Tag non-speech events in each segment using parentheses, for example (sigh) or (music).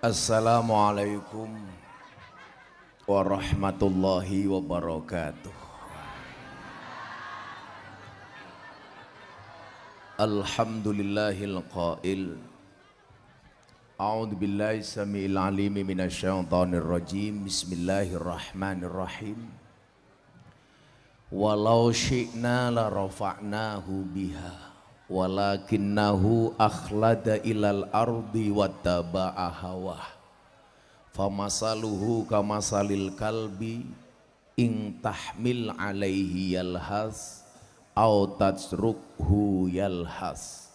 Assalamualaikum warahmatullahi wabarakatuh. Alhamdulillahil qail. A'udzu billahi samiil alim minasyaitonir rajim. Bismillahirrahmanirrahim. Walau syi'na la rafa'nahu biha walakinnahu akhlada ilal ardi wattaba'a hawah famasaluhu kamasalil kalbi in tahmil alaihi yalhas au tajrukhu yalhas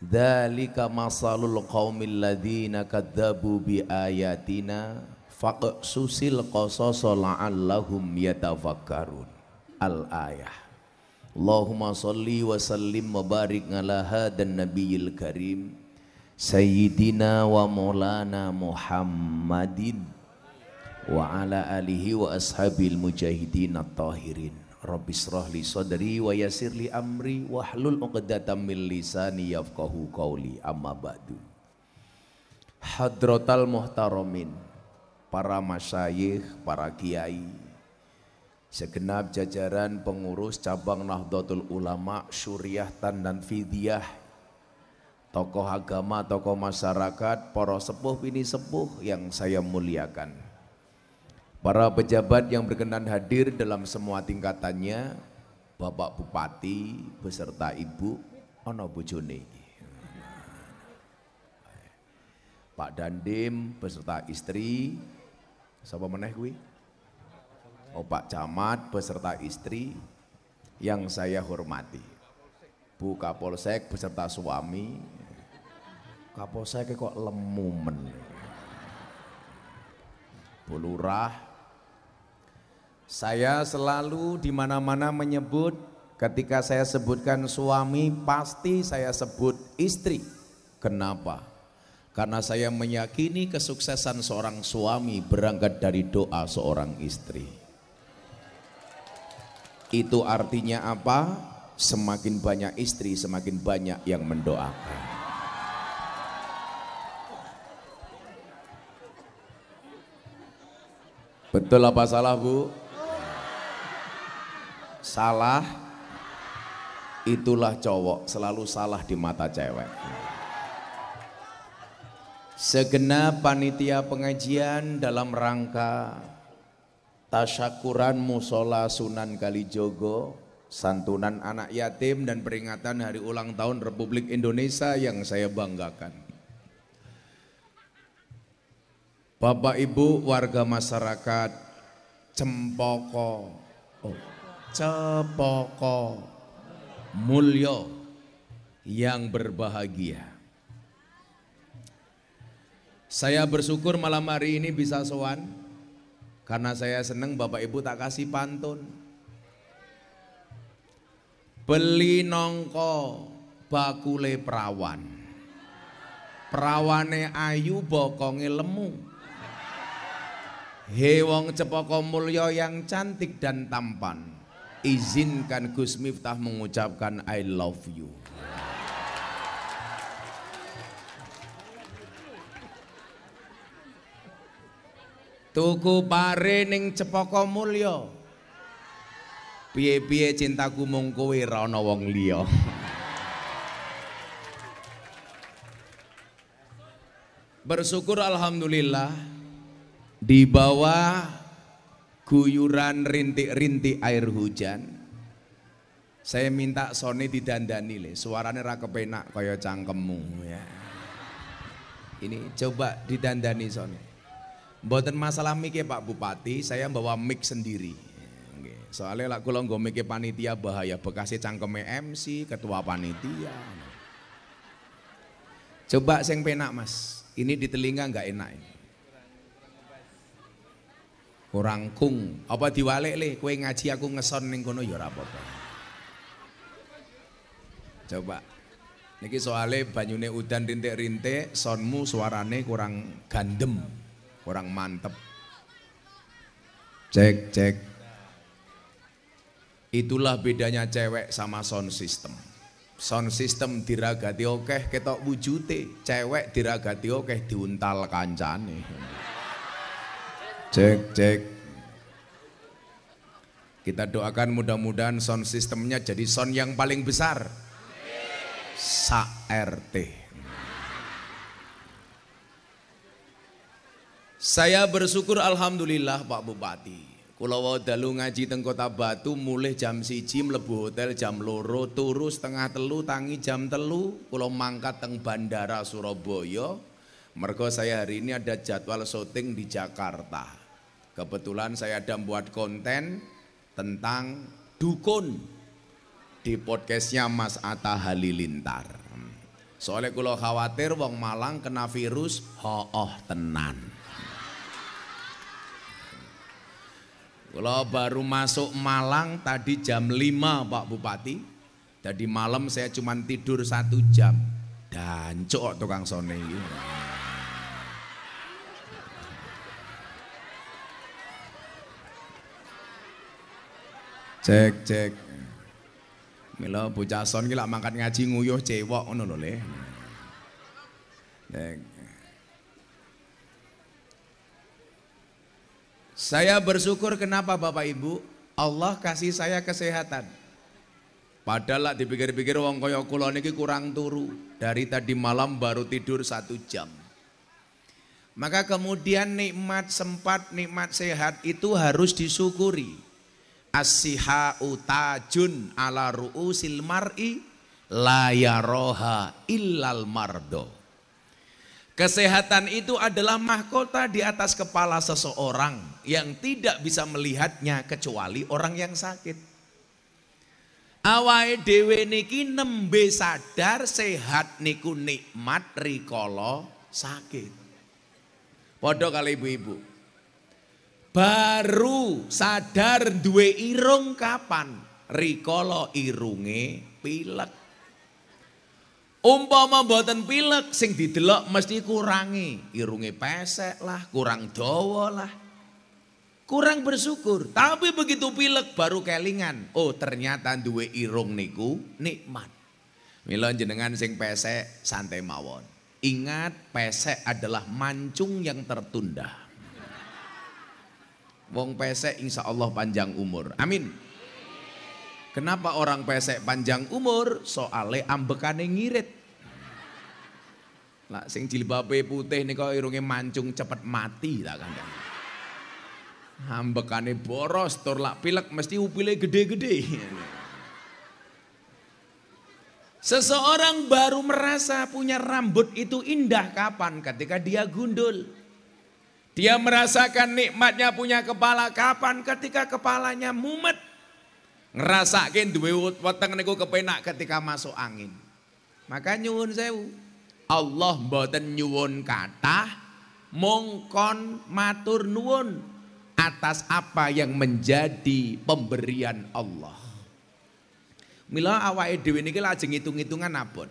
dzalika masalul qaumil ladzina kadzabu bi ayatina faqsusil qasasa la'allahum yatafakkarun al ayah Allahumma salli wa sallim wa barik dan hadan nabiyil karim Sayyidina wa maulana Muhammadin wa ala alihi wa ashabil mujahidin at-tahirin Rabbi li sadri wa yasir li amri wa hlul uqdatan min lisani yafqahu qawli amma ba'du Hadratal muhtaramin para masyayikh, para kiai, segenap jajaran pengurus cabang Nahdlatul Ulama, Syuriah Tan dan Fidyah, tokoh agama, tokoh masyarakat, para sepuh ini sepuh yang saya muliakan. Para pejabat yang berkenan hadir dalam semua tingkatannya, Bapak Bupati beserta Ibu Ono Bojone. Pak Dandim beserta istri, Sapa meneh kuih? Pak Camat beserta istri yang saya hormati. Bu Kapolsek beserta suami. Kapolsek kok lemumen. Bu Lurah. Saya selalu di mana-mana menyebut ketika saya sebutkan suami pasti saya sebut istri. Kenapa? Karena saya meyakini kesuksesan seorang suami berangkat dari doa seorang istri. Itu artinya apa? Semakin banyak istri, semakin banyak yang mendoakan. Betul apa salah bu? Salah Itulah cowok selalu salah di mata cewek Segenap panitia pengajian dalam rangka tasyakuran musola Sunan Kalijogo, santunan anak yatim dan peringatan hari ulang tahun Republik Indonesia yang saya banggakan. Bapak Ibu warga masyarakat Cempoko, oh, Cempoko Mulyo yang berbahagia. Saya bersyukur malam hari ini bisa sowan karena saya seneng Bapak Ibu tak kasih pantun. Beli nongko bakule perawan. Perawane ayu bokonge lemu. He wong cepoko mulya yang cantik dan tampan. Izinkan Gus Miftah mengucapkan I love you. Tuku pare ning cepoko Mulya. Piye-piye cintaku mung kowe wong liya. Bersyukur alhamdulillah di bawah guyuran rintik-rintik air hujan. Saya minta Sony didandani le, suaranya ra kepenak kaya cangkemmu ya. Ini coba didandani Sony. Mboten masalah mic ya, Pak Bupati, saya bawa mic sendiri. Soalnya lah kalau nggak mic panitia bahaya, bekasnya cangkeme MC, ketua panitia. Coba sing penak mas, ini di telinga nggak enak ini. Kurang kung, apa diwalek leh, kue ngaji aku ngeson ning kono ya apa-apa. Coba, niki soalnya banyune udan rintik-rintik, sonmu suarane kurang gandem. Kurang mantep. Cek, cek. Itulah bedanya cewek sama sound system. Sound system diragati okeh ketok wujute, cewek diragati okeh diuntal kancane. Cek, cek. Kita doakan mudah-mudahan sound sistemnya jadi sound yang paling besar. Sa RT. Saya bersyukur alhamdulillah Pak Bupati. Kula wau dalu ngaji teng Kota Batu mulai jam 1 mlebu hotel jam loro turu setengah telu tangi jam telu kula mangkat teng bandara Surabaya. Mergo saya hari ini ada jadwal syuting di Jakarta. Kebetulan saya ada buat konten tentang dukun di podcastnya Mas Atta Halilintar. Soalnya kalau khawatir wong Malang kena virus hooh tenan. Kalau baru masuk Malang tadi jam 5 Pak Bupati. Jadi malam saya cuma tidur satu jam. Dan cok tukang sone ini. Cek cek. Mila bocah son ki lak mangkat ngaji nguyuh cewek ngono lho, Le. Cek. Saya bersyukur kenapa Bapak Ibu? Allah kasih saya kesehatan. Padahal lah dipikir-pikir wong kaya kula niki kurang turu. Dari tadi malam baru tidur satu jam. Maka kemudian nikmat sempat, nikmat sehat itu harus disyukuri. Asiha utajun ala ru'usil mar'i layaroha illal mardo. Kesehatan itu adalah mahkota di atas kepala seseorang yang tidak bisa melihatnya kecuali orang yang sakit. Awai dewe niki nembe sadar sehat niku nikmat rikolo sakit. Podo kali ibu-ibu. Baru sadar duwe irung kapan? Rikolo irunge pilek. Umpama mboten pilek sing didelok mesti kurangi irunge pesek lah, kurang dawa lah kurang bersyukur. Tapi begitu pilek baru kelingan. Oh ternyata duwe irung niku nikmat. Milon jenengan sing pesek santai mawon. Ingat pesek adalah mancung yang tertunda. Wong pesek insya Allah panjang umur. Amin. Kenapa orang pesek panjang umur? Soale ambekane ngirit. Lah sing jilbabe putih nika irunge mancung cepet mati lah Hambekane boros, tur lak pilek mesti upile gede-gede. Seseorang baru merasa punya rambut itu indah kapan? Ketika dia gundul. Dia merasakan nikmatnya punya kepala kapan? Ketika kepalanya mumet. Ngerasakin duwe weteng niku kepenak ketika masuk angin. Maka nyuwun sewu. Allah mboten nyuwun kata, mongkon matur nuwun atas apa yang menjadi pemberian Allah. Mila awake ini kita lajeng hitung-hitungan apun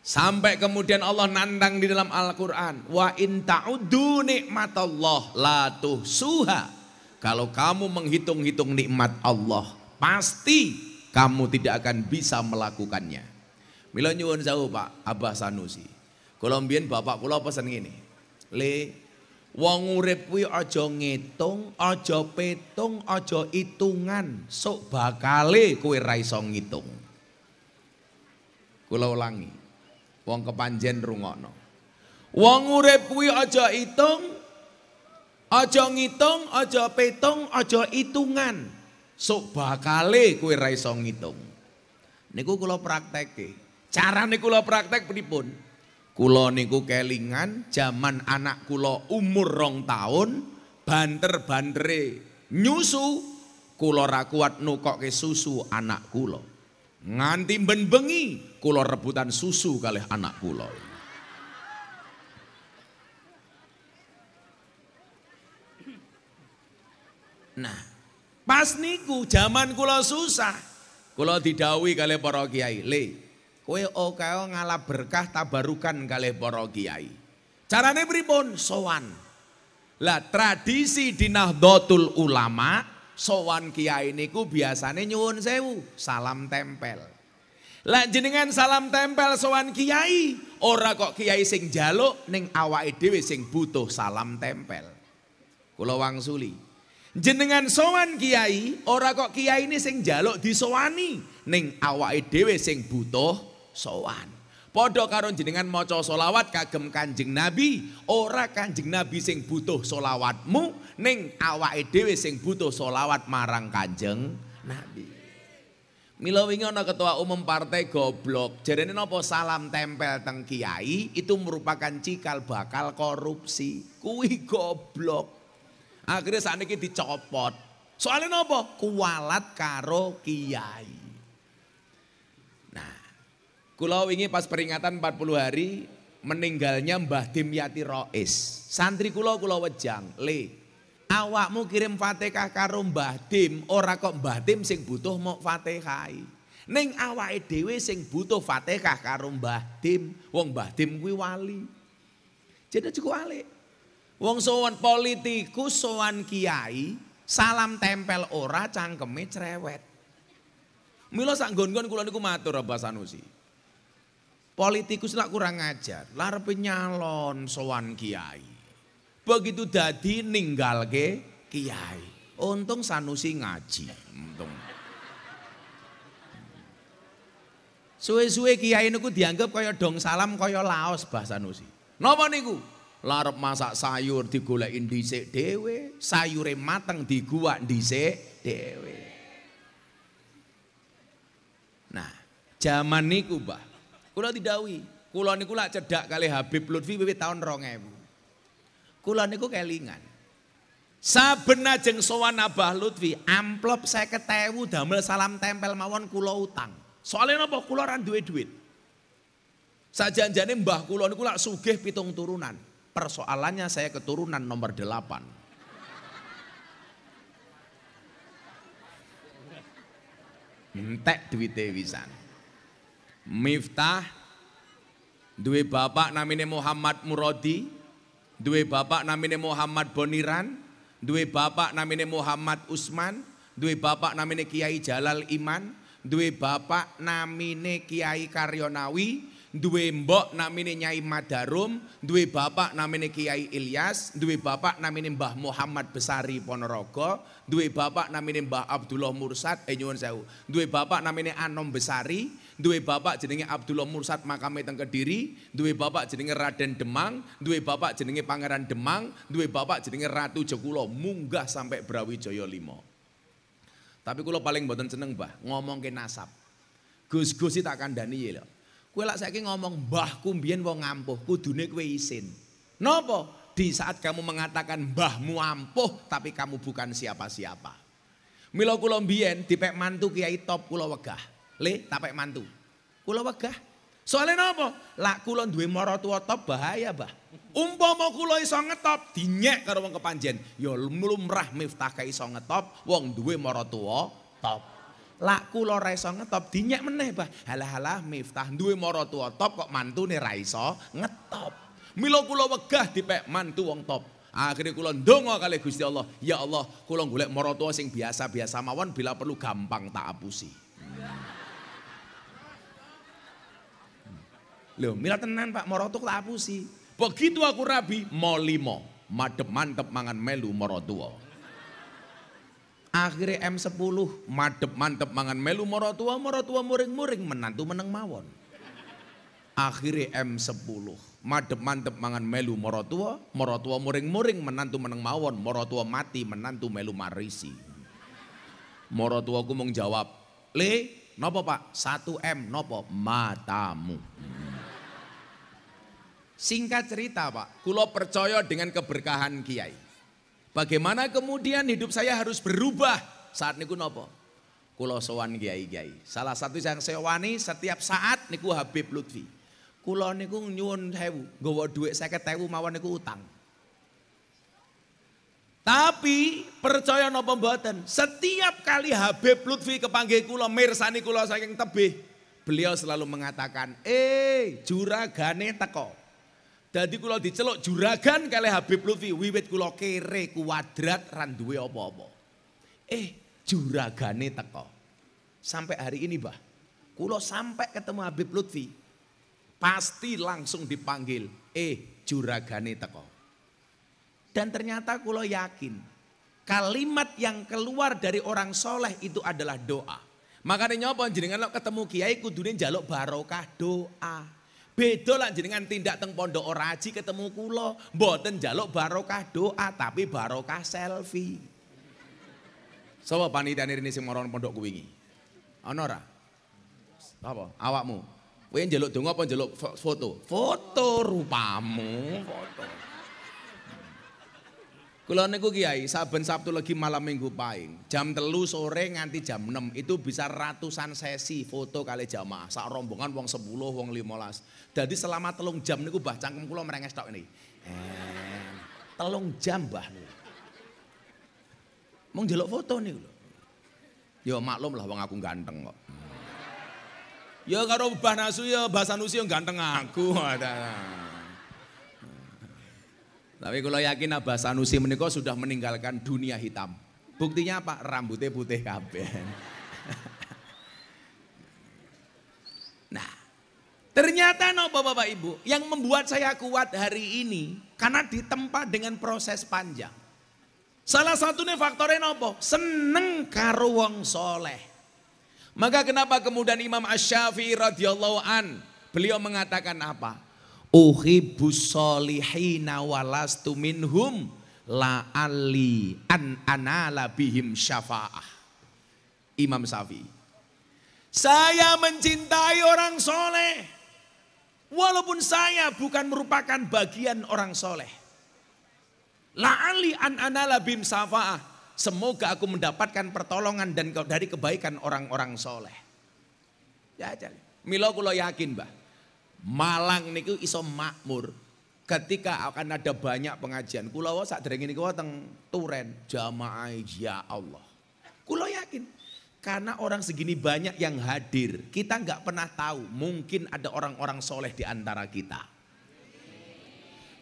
Sampai kemudian Allah nandang di dalam Al-Qur'an, wa in nikmat Allah la suha. Kalau kamu menghitung-hitung nikmat Allah, pasti kamu tidak akan bisa melakukannya. Mila nyuwun jauh Pak Abah Sanusi. Kolombian bapak kula pesan ini. Le Wong urip kuwi aja ngitung, aja petung, aja hitungan, Sok bakale kuwi ra iso ngitung. Kula ulangi. Wong kepanjen rungokno. Wong urip kuwi aja itung, aja ngitung, aja petung, aja hitungan, Sok bakale kuwi ra iso ngitung. Niku kula praktekke. Carane kula praktek pripun? Kulo niku kelingan zaman anak kulo umur rong tahun banter bandre nyusu kulo rakuat nukok ke susu anak kulo. Nganti benbengi kulo rebutan susu kali anak kulo. Nah, pas niku zaman kulo susah, kulo didawi kali para kiai, "Le, Kowe okeo ngala berkah tabarukan kali poro kiai. Carane pripun? Sowan. Lah tradisi di Nahdlatul Ulama sowan kiai niku biasane nyuwun sewu, salam tempel. Lah jenengan salam tempel sowan kiai, ora kok kiai sing jaluk ning awake dhewe sing butuh salam tempel. Kula wangsuli, Jenengan sowan kiai, ora kok kiai ini sing jaluk disowani ning awake dhewe sing butuh Soan, Podo karun jenengan moco solawat kagem kanjeng nabi. Ora kanjeng nabi sing butuh solawatmu. Ning awa edewe sing butuh solawat marang kanjeng nabi. Milo wingono ketua umum partai goblok. Jadi nopo salam tempel teng kiai. Itu merupakan cikal bakal korupsi. Kui goblok. Akhirnya saat ini dicopot. Soalnya nopo? Kualat karo kiai. Kulau ini pas peringatan 40 hari meninggalnya Mbah Dimyati Rois. Santri kulau kulau wejang, le. Awakmu kirim Fatihah karo Mbah Dim, ora kok Mbah Dim sing butuh mau Fatihai. neng awak dhewe sing butuh Fatihah karo Mbah Dim, wong Mbah Dim kuwi wali. Jadi cukup alik. Wong sowan politikus, sowan kiai, salam tempel ora cangkeme cerewet. milo sak gon-gon kula niku matur Abah Sanusi. Politikus lah kurang ajar, lar nyalon sowan kiai. Begitu dadi ninggal ke kiai. Untung Sanusi ngaji, untung. Suwe-suwe kiai niku dianggap kaya dong salam kaya laos bahasa Nusi. Napa niku? larap masak sayur di digoleki indisik dewe, sayure mateng diguwak indisik dewe. Nah, zaman niku, kubah Kula didawi, kula niku lak cedak kali Habib Lutfi wiwit tahun 2000. Kula niku kelingan. Saben ajeng sowan Abah Lutfi, amplop saya 50.000 damel salam tempel mawon kula utang. Soalnya napa kula ran duit, duit. Sajanjane mbah kula niku lak sugih pitung turunan. Persoalannya saya keturunan nomor delapan, entek duit wisan. Miftah duwe bapak namine Muhammad Muradi, duwe bapak namine Muhammad Boniran, duwe bapak namine Muhammad Usman, duwe bapak namine Kiai Jalal Iman, duwe bapak namine Kiai Karyonawi, duwe mbok namine Nyai Madarum, duwe bapak namine Kiai Ilyas, duwe bapak namine Mbah Muhammad Besari Ponorogo, duwe bapak namine Mbah Abdullah Mursad, eh nyuwun sewu. Duwe bapak namine Anom Besari, duwe bapak jenenge Abdullah Mursad makame teng Kediri, duwe bapak jenenge Raden Demang, duwe bapak jenenge Pangeran Demang, duwe bapak jenenge Ratu Jekulo munggah sampai Brawijaya 5. Tapi kula paling mboten seneng, bah ngomong ke nasab. Gus-gus tak akan ya lho. Kowe lak saiki ngomong mbahku mbiyen wong ampuh, kudune kowe isin. Napa? Di saat kamu mengatakan mbahmu ampuh tapi kamu bukan siapa-siapa. milo kula mbiyen dipek mantu Kiai Top kula wegah le tapek mantu. Kula wegah. Soale napa? Lak kula duwe maratuwa top bahaya, Bah. Umpama kula iso ngetop dinyek karo wong kepanjen, ya lumrah miftah kai iso ngetop wong duwe maratuwa top. Lak kula ra iso ngetop dinyek meneh, Bah. Halah-halah miftah duwe maratuwa top kok mantu ra iso ngetop. Mila kula wegah dipek mantu wong top. Akhirnya kula ndonga kali Gusti Allah, ya Allah, kula golek maratua sing biasa-biasa mawon bila perlu gampang tak apusi. Loh, mila tenan Pak, tuh aku sih? Begitu aku rabi, mau limo. Madep mantep mangan melu moro tua. Akhirnya M10, madep mantep mangan melu moro tua, moro tua muring-muring, menantu meneng mawon. Akhirnya M10, madep mantep mangan melu moro tua, moro tua muring-muring, menantu meneng mawon, moro tua mati, menantu melu marisi. Moro tua aku mau jawab, Le, nopo pak? 1M nopo? Matamu. Singkat cerita Pak, kulo percaya dengan keberkahan Kiai. Bagaimana kemudian hidup saya harus berubah saat niku nopo? Kulo sowan Kiai Kiai. Salah satu yang saya wani setiap saat niku Habib Lutfi. Kulo niku nyuwun gowo duit saya ketemu mawon niku utang. Tapi percaya nopo mboten, setiap kali Habib Lutfi kepanggil kulo mirsani kulo saking tebih, beliau selalu mengatakan, "Eh, juragane teko." Jadi kula diceluk juragan kali Habib Lutfi wiwit kula kere kuadrat randuwe apa-apa. Eh, juragane teko. Sampai hari ini, bah, Kula sampai ketemu Habib Lutfi pasti langsung dipanggil, "Eh, juragane teko." Dan ternyata kula yakin kalimat yang keluar dari orang soleh itu adalah doa. Makanya nyoba, jenengan lo ketemu kiai kudune jaluk barokah doa. Beda lah jenengan tindak teng pondok oraji ketemu kulo. Mboten jaluk barokah doa tapi barokah selfie. Sopo panitia ini sing maron pondok kuwingi? Ono ora? Apa? Awakmu. Kowe njaluk donga apa njaluk foto? Foto rupamu. Foto. Kula niku Kiai, saben Sabtu lagi malam Minggu paing. Jam telu sore nganti jam 6 itu bisa ratusan sesi foto kali jamaah. Sak rombongan wong 10, wong 15. Jadi selama telung jam niku bah cangkem kula merenges tok ini. Eh, telung jam bah niku. Mau njeluk foto niku lho. yo ya maklum lah wong aku ganteng kok. yo ya karo bah nasu ya bahasa nusi yang ganteng aku. Ada. Tapi kalau yakin Abah Sanusi meniko sudah meninggalkan dunia hitam. Buktinya apa? Rambutnya putih kabin. (laughs) nah, ternyata no Bapak Ibu, yang membuat saya kuat hari ini karena ditempa dengan proses panjang. Salah satunya faktornya nopo, seneng karo soleh. Maka kenapa kemudian Imam Ash-Syafi'i radhiyallahu an beliau mengatakan apa? uhibu solihina walastu minhum ali an anala bihim syafa'ah. Imam Syafi'i. Saya mencintai orang soleh. Walaupun saya bukan merupakan bagian orang soleh. La ali an anala bihim syafa'ah. Semoga aku mendapatkan pertolongan dan dari kebaikan orang-orang soleh. Ya, jadi. Milo kulo yakin, Mbah. Malang niku iso makmur. Ketika akan ada banyak pengajian, kula wae sadurunge niku teng Turen jamaah ya Allah. Kula yakin karena orang segini banyak yang hadir, kita nggak pernah tahu mungkin ada orang-orang soleh di antara kita.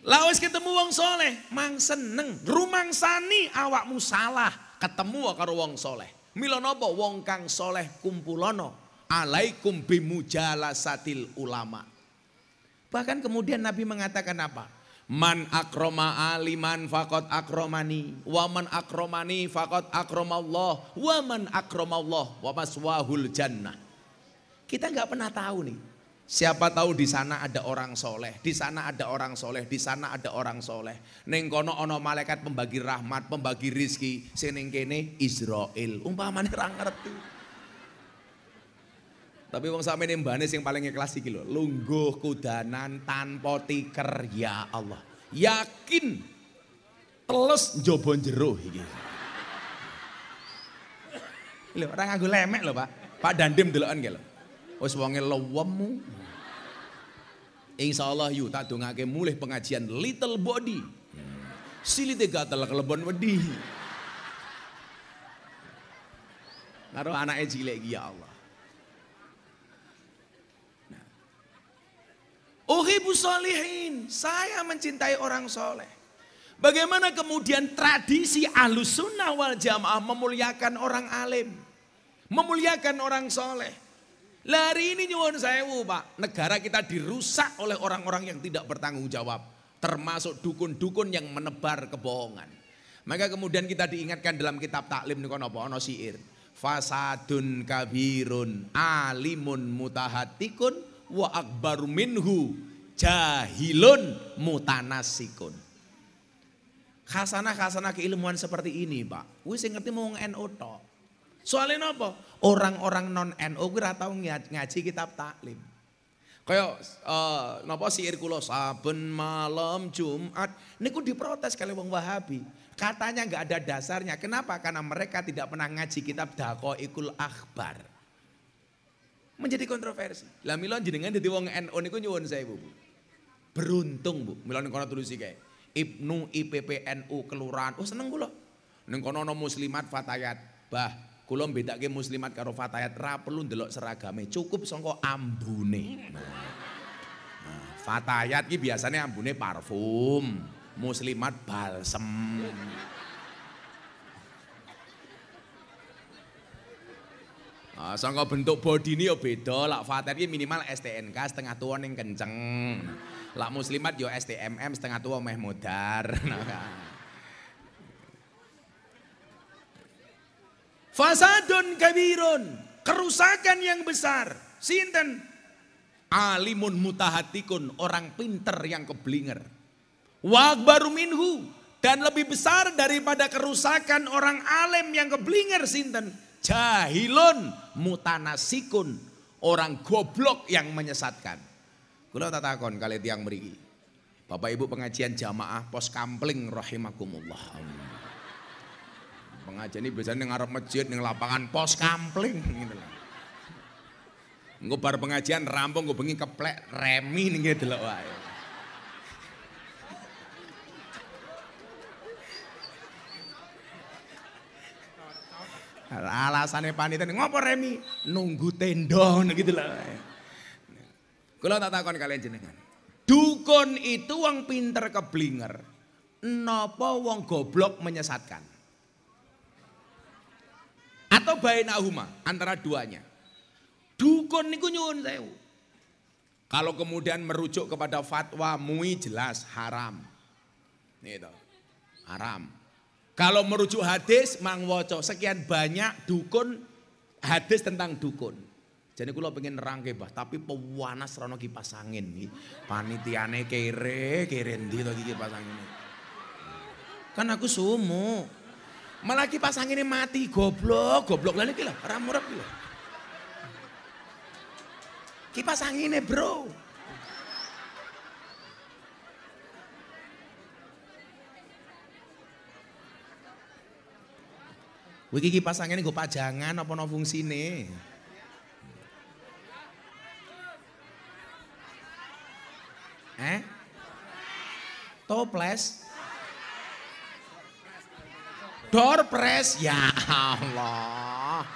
Lawes ketemu wong soleh, mang seneng, rumang sani awakmu salah, ketemu karo wong soleh. Milonobo wong kang soleh kumpulono, alaikum bimujala satil ulama. Bahkan kemudian Nabi mengatakan apa? Man akroma aliman fakot akromani. Waman akromani fakot akromallah. Waman akromallah wamas wahul jannah. Kita nggak pernah tahu nih. Siapa tahu di sana ada orang soleh, di sana ada orang soleh, di sana ada orang soleh. Neng kono ono malaikat pembagi rahmat, pembagi rizki. Seneng kene Israel. Umpamanya orang ngerti. Tapi wong sampe ini mbane sing paling ikhlas iki lho. Lungguh kudanan tanpa tiker ya Allah. Yakin terus njaba jero iki. Lho ora nganggo lemek lho, Pak. Pak Dandim deloken ki lho. Wis wonge insya Insyaallah yu tak dongake mulih pengajian Little Body. sili tiga telak lebon wedi. Karo anaknya cilik ya Allah. Uhibu solihin, saya mencintai orang soleh. Bagaimana kemudian tradisi alus sunnah wal jamaah memuliakan orang alim. Memuliakan orang soleh. Lari ini nyuwun sewu pak, negara kita dirusak oleh orang-orang yang tidak bertanggung jawab. Termasuk dukun-dukun yang menebar kebohongan. Maka kemudian kita diingatkan dalam kitab taklim ini napa syair. Fasadun kabirun alimun mutahatikun wa akbar minhu jahilun mutanasikun. Khasana-khasana keilmuan seperti ini pak. Wih saya ngerti mau NO tok. Soalnya apa? Orang-orang non no gue ratau ngaji kitab taklim. Kayak uh, eh, napa siir kula saben malam Jumat niku diprotes kali wong Wahabi. Katanya nggak ada dasarnya. Kenapa? Karena mereka tidak pernah ngaji kitab Dakoikul Akhbar menjadi kontroversi. Lah milon jenengan dadi wong NU niku nyuwun sewu, Bu. Beruntung, Bu. Milon kono tulis kae. Ibnu IPPNU kelurahan. Oh seneng kula. Ning kono ana muslimat fatayat. Bah, kula bedake muslimat karo fatayat ra perlu ndelok seragame, cukup sangka ambune. Nah, fatayat ki biasanya ambune parfum, muslimat balsem. Ah, sangka bentuk ini ya beda, lak Fatir ini minimal STNK setengah tua yang kenceng. Lak muslimat yo ya STMM setengah tua meh mudar. (laughs) Nah, kan. Fasadun kabirun, kerusakan yang besar. Sinten? Alimun mutahatikun, orang pinter yang keblinger. Wakbaru baru minhu, dan lebih besar daripada kerusakan orang alim yang keblinger sinten? Jahilun mutanasikun. Orang goblok yang menyesatkan. Kula tatakon kali tiang meriki. Bapak ibu pengajian jamaah pos kampling rahimakumullah. Pengajian ini biasanya ngarep masjid, di lapangan pos kampling. Gitu pengajian rampung gue bengi keplek remi nih gitu loh. Alasannya panitia ngopo remi nunggu tendon gitu lah. Kalau tak takon kalian jenengan. Dukun itu wong pinter keblinger. Nopo wong goblok menyesatkan. Atau bainahuma antara duanya. Dukun niku nyuwun sewu. Kalau kemudian merujuk kepada fatwa MUI jelas haram. Gitu. Haram. Kalau merujuk hadis mang woco sekian banyak dukun hadis tentang dukun. Jadi kalau pengen nerangke bah, tapi pewanas rono kipas angin Panitia Panitiane kere, kere ndi lagi kipas angin. Kan aku sumo, Malah kipas angin mati goblok, goblok lha kira ramurap ora murep Kipas anginnya Bro. Wiki pasang ini gue pajangan apa fungsi nih? Eh? Toples? Door Ya Allah.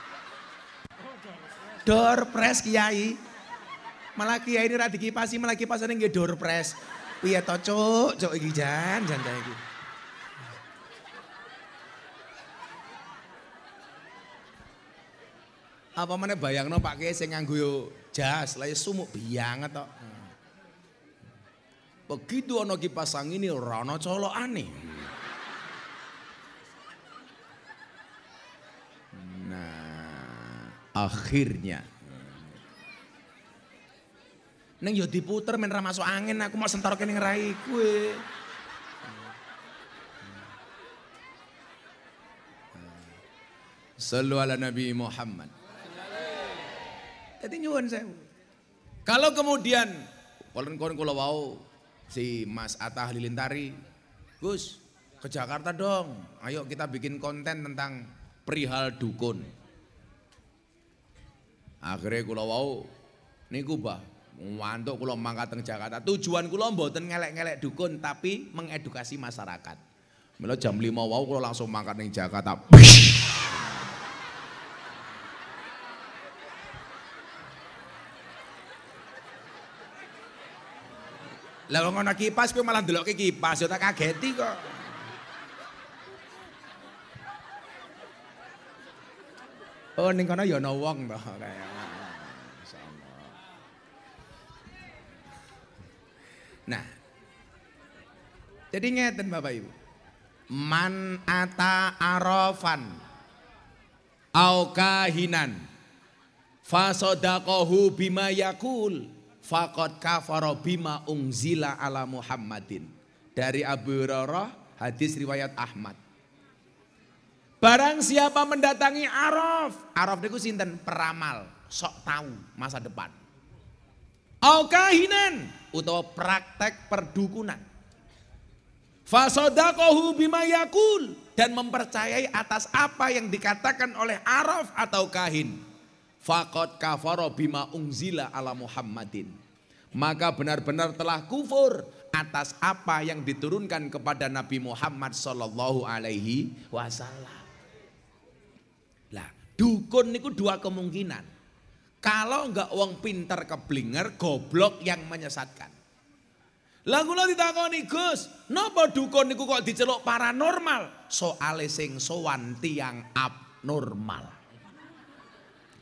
Door kiai. Malah kiai ini radiki malah kipasane nggih door press. Piye toco, cok cuk iki jan jan Apa mana bayangno Pak Kiai sing nganggo yo jas, lha sumuk bianget tok. Begitu ono kipas angin ini ora ana aneh. Nah, akhirnya Neng yo diputer men masuk angin aku mau sentar kene ngerai kue. Sallu ala Nabi Muhammad. Jadi nyuwun saya. Kalau kemudian kalau kau kula wau si Mas Atta Halilintar,i Gus ke Jakarta dong. Ayo kita bikin konten tentang perihal dukun. Akhirnya kula wau niku bah Wantuk kula mangkat teng Jakarta. Tujuan kula mboten ngelek-ngelek dukun tapi mengedukasi masyarakat. Mila jam 5 wau kula langsung mangkat nih Jakarta. Lah wong ana kipas kuwi malah ndelokke kipas, yo tak kageti kok. Oh ning kono ya ana wong to kaya. Nah. Jadi ngeten Bapak Ibu. Man ata arafan au kahinan fasodaqahu bima yakul Fakot kafaro bima ungzila ala Muhammadin. Dari Abu Hurairah, hadis riwayat Ahmad. Barang siapa mendatangi Araf, Araf itu sinten? Peramal, sok tahu masa depan. Aukahinan utawa praktek perdukunan. Fasodakohu bima yakul dan mempercayai atas apa yang dikatakan oleh Araf atau kahin. Fakot kafaro bima unzila ala Muhammadin. Maka benar-benar telah kufur atas apa yang diturunkan kepada Nabi Muhammad Sallallahu Alaihi Wasallam. Lah, dukun niku dua kemungkinan. Kalau enggak uang pinter keblinger, goblok yang menyesatkan. Lah kula ditakoni Gus, napa dukun niku kok diceluk paranormal? Soale sing sowan tiang abnormal.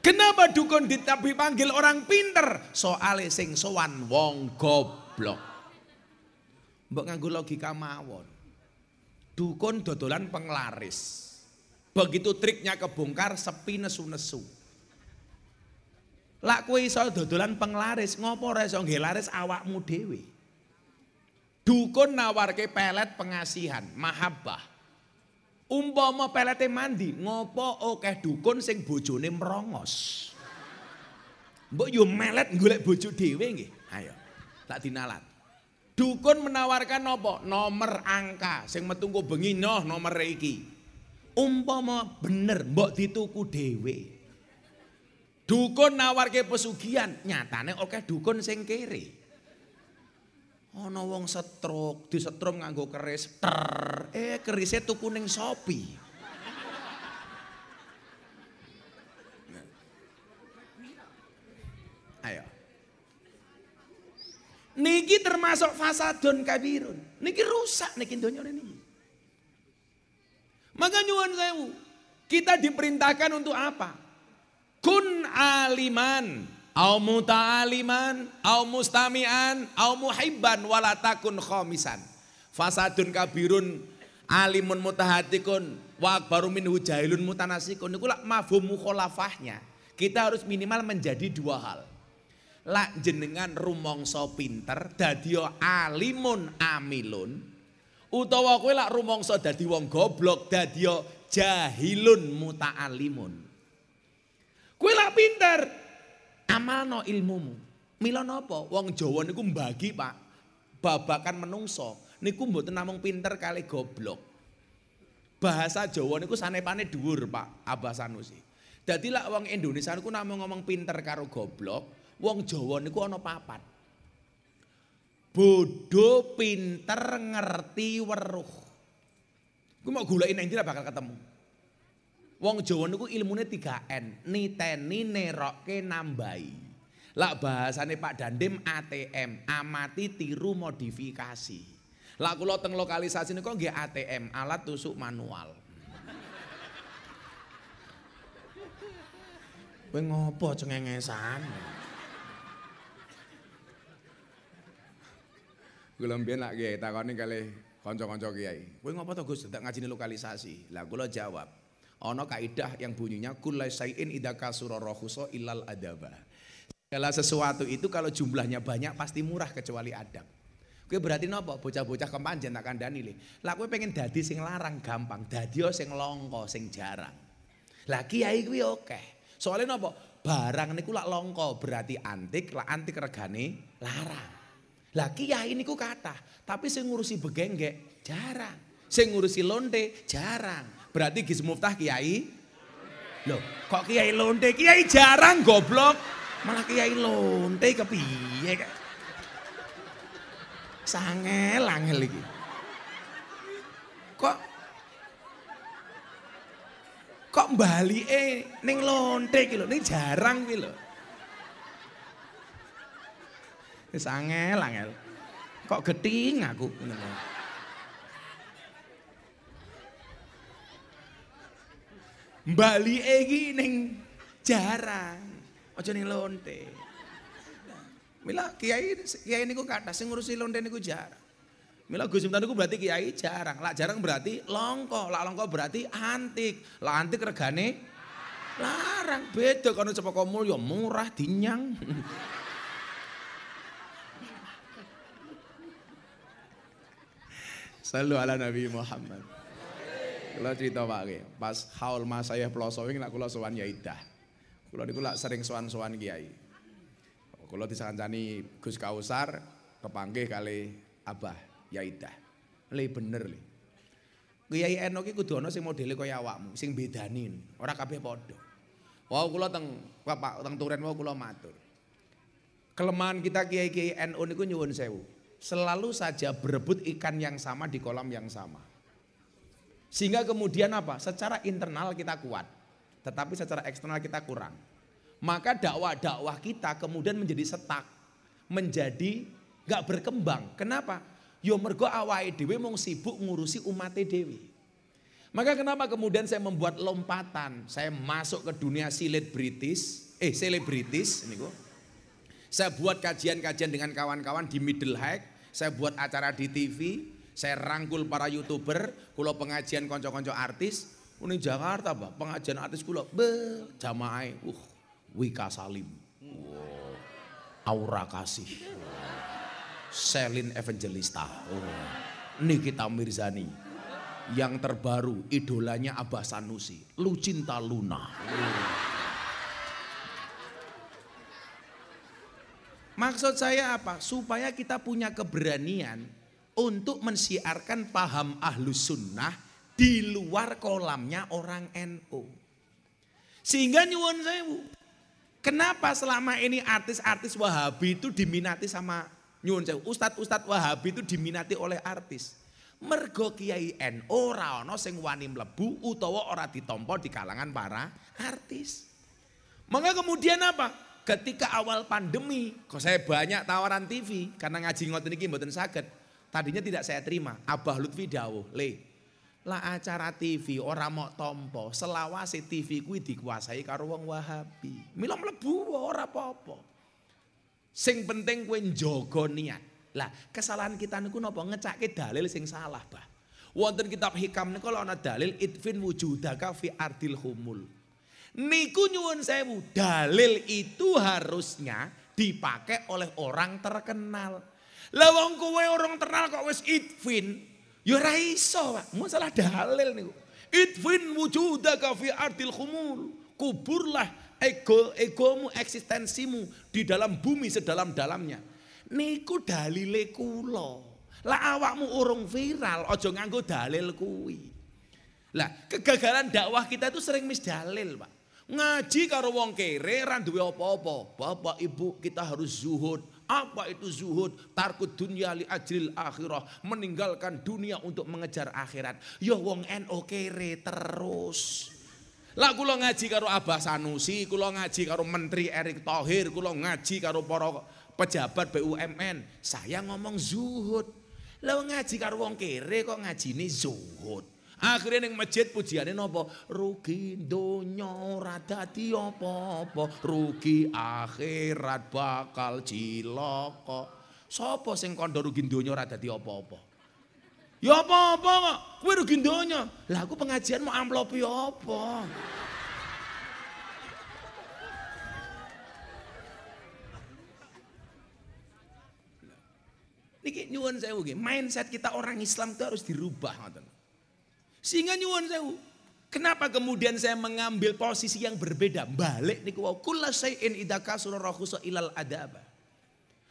Kenapa dukun ditapi panggil orang pinter? Soale sing sowan wong goblok. Mbok nganggo logika mawon. Dukun dodolan penglaris. Begitu triknya kebongkar sepi nesu-nesu. Lak kowe iso dodolan penglaris, ngopo ora iso laris awakmu dhewe? Dukun nawarke pelet pengasihan, mahabbah. Umpama pelete mandi, ngopo akeh dukun sing bojone merongos. Mbok yo melet golek bojo dhewe nggih. Ayo. Tak dinalat. Dukun menawarkan nopo? Nomor angka sing metu engko bengi noh nomor iki. Umpama bener mbok dituku dhewe. Dukun nawarke pesugian, nyatane akeh dukun sing kere. Ono wong setruk, setrum nganggo keris. Ter, eh kerisnya tuh kuning sopi. Ayo. Niki termasuk fasadon kabirun. Niki rusak niki donya niki. Maka nyuwun sewu, kita diperintahkan untuk apa? Kun aliman. Au muta'aliman, au mustami'an, au muhibban wala takun khomisan. Fasadun kabirun alimun mutahatikun wa akbaru min jahilun mutanasikun. itu lah mafhum mukhalafahnya. Kita harus minimal menjadi dua hal. Lak jenengan rumongso pinter dadio alimun amilun utawa kowe lak rumongso dadi wong goblok dadio jahilun muta'alimun. Kowe lak pinter Amalno ilmumu. Mila napa? Wong Jawa niku mbagi, Pak. Babakan menungso niku mboten namung pinter kali goblok. Bahasa Jawa niku sanepane dhuwur, Pak Abah Sanusi. Dadi lah wong Indonesia niku namung ngomong pinter karo goblok, wong Jawa niku ana papat. Bodoh, pinter, ngerti, weruh. Ku mau gulain nang bakal ketemu. Wong Jawa niku ilmunya 3N, niteni, nerokke, nambahi. Lak bahasane Pak Dandim ATM, amati, tiru, modifikasi. Lak kula teng lokalisasi niku nggih ATM, alat tusuk manual. Kowe ngopo cengengesan? Kula mbiyen lak nggih takoni kalih kanca-kanca kiai. Kowe ngopo to Gus ndak ngajine lokalisasi? Lah kula jawab, Ono kaidah yang bunyinya kulai sayin idaka surorohuso ilal adaba. Segala sesuatu itu kalau jumlahnya banyak pasti murah kecuali adab. Kue berarti nopo bocah-bocah kepanjen takkan dani le. Lah kue pengen dadi sing larang gampang, dadi sing longko sing jarang. Lah kiai kue oke. Soalnya nopo barang niku lak longko berarti antik, lah antik regane larang. Lah kiai niku kata, tapi sing ngurusi begenggek jarang. Sing ngurusi londe jarang. Berarti Gis Muftah Kiai. Loh, kok Kiai Lonte? Kiai jarang goblok. Malah Kiai Lonte kepiye kek. Sangel angel lagi. Kok kok balike neng lonte kilo lho, jarang kuwi lho. Wis angel Kok geting aku Bali Egi neng jarang. ojo nih lonte. Mila kiai kiai niku kata sing ngurusi lonte niku jarang. Mila Gus Miftah niku berarti kiai jarang. Lah jarang berarti longko, lah longko berarti antik. lah antik regane larang beda kono cepoko mulya murah dinyang. (laughs) Sallu ala Nabi Muhammad pak ke. pas haul mas saya pulau wingi nak kula sowan ya idah. Kalau di lak sering sowan-sowan kiai. Kula disakancani Gus Kausar kepanggil kali Abah ya idah. Le iya bener le. Kiai Eno ki kudu ana sing modele kaya awakmu, sing bedani. Ora kabeh padha. Wau kula teng Pak teng Turen wau kula matur. Kelemahan kita kiai-kiai NU niku nyuwun sewu. Selalu saja berebut ikan yang sama di kolam yang sama. Sehingga kemudian apa? Secara internal kita kuat, tetapi secara eksternal kita kurang. Maka dakwah-dakwah kita kemudian menjadi setak, menjadi gak berkembang. Kenapa? Yo ya mergo awai Dewi mau sibuk ngurusi umat Dewi. Maka kenapa kemudian saya membuat lompatan? Saya masuk ke dunia silet British, eh selebritis ini kok. Saya buat kajian-kajian dengan kawan-kawan di Middle High, saya buat acara di TV, saya rangkul para YouTuber, Kalau pengajian konco-konco artis, ini Jakarta, bang. Pengajian artis kulo be jamaah e, uh Wika Salim. Wow. Aura Kasih. Wow. Selin Evangelista. Wow. Nikita Mirzani. Yang terbaru idolanya Abah Sanusi, Lucinta Luna. Wow. Maksud saya apa? Supaya kita punya keberanian untuk mensiarkan paham ahlus sunnah di luar kolamnya orang NU. NO. Sehingga nyuwun sewu. Kenapa selama ini artis-artis Wahabi itu diminati sama nyuwun sewu? Ustadz-ustadz Wahabi itu diminati oleh artis. Mergo Kiai NU ora ana sing wani mlebu utawa ora ditompo di kalangan para artis. Maka kemudian apa? Ketika awal pandemi, kok saya banyak tawaran TV karena ngaji ngoten iki mboten saged. Tadinya tidak saya terima. Abah Lutfi dawuh, "Le, lah acara TV orang mau tompo, selawase TV kuwi dikuasai karo wong Wahabi. Mila mlebu ora apa-apa. Sing penting kowe njogo niat. Lah, kesalahan kita niku napa ngecake dalil sing salah, Bah. Wonten kitab hikam niku ana dalil idfin wujudaka fi ardil humul. Niku nyuwun sewu, dalil itu harusnya dipakai oleh orang terkenal. Lah wong kowe orang terkenal kok wis idfin, ya ora iso, Pak. Masalah dalil niku. Idfin wujudaka fi ardil khumul. Kuburlah ego egomu eksistensimu di dalam bumi sedalam-dalamnya. Niku dalile kula. Lah awakmu urung viral, aja nganggo dalil kuwi. Lah kegagalan dakwah kita itu sering misdalil, Pak. Ngaji karo wong kere ra duwe apa-apa. Bapak Ibu, kita harus zuhud apa itu zuhud? Tarkut dunia li ajril akhirah. Meninggalkan dunia untuk mengejar akhirat. Ya wong k kere terus. Lah kula ngaji karo Abah Sanusi, kula ngaji karo Menteri Erick Thohir, kula ngaji karo para pejabat BUMN. Saya ngomong zuhud. Lah ngaji karo wong kere kok ngajine zuhud. Akhirnya neng masjid pujiannya nopo Rugi donya ora dadi apa-apa, rugi akhirat bakal ciloko Sopo sing kandha rugi donya ora tiopo apa-apa? Ya apa-apa kok, Kue rugi donya. Lah aku pengajian mau amplopi ya apa? Niki nyuwun saya nggih, mindset kita orang Islam itu harus dirubah ngoten. Sehingga nyuwun sewu. Kenapa kemudian saya mengambil posisi yang berbeda? Balik niku wau kula sayin idaka kasura rakhusa ilal adaba.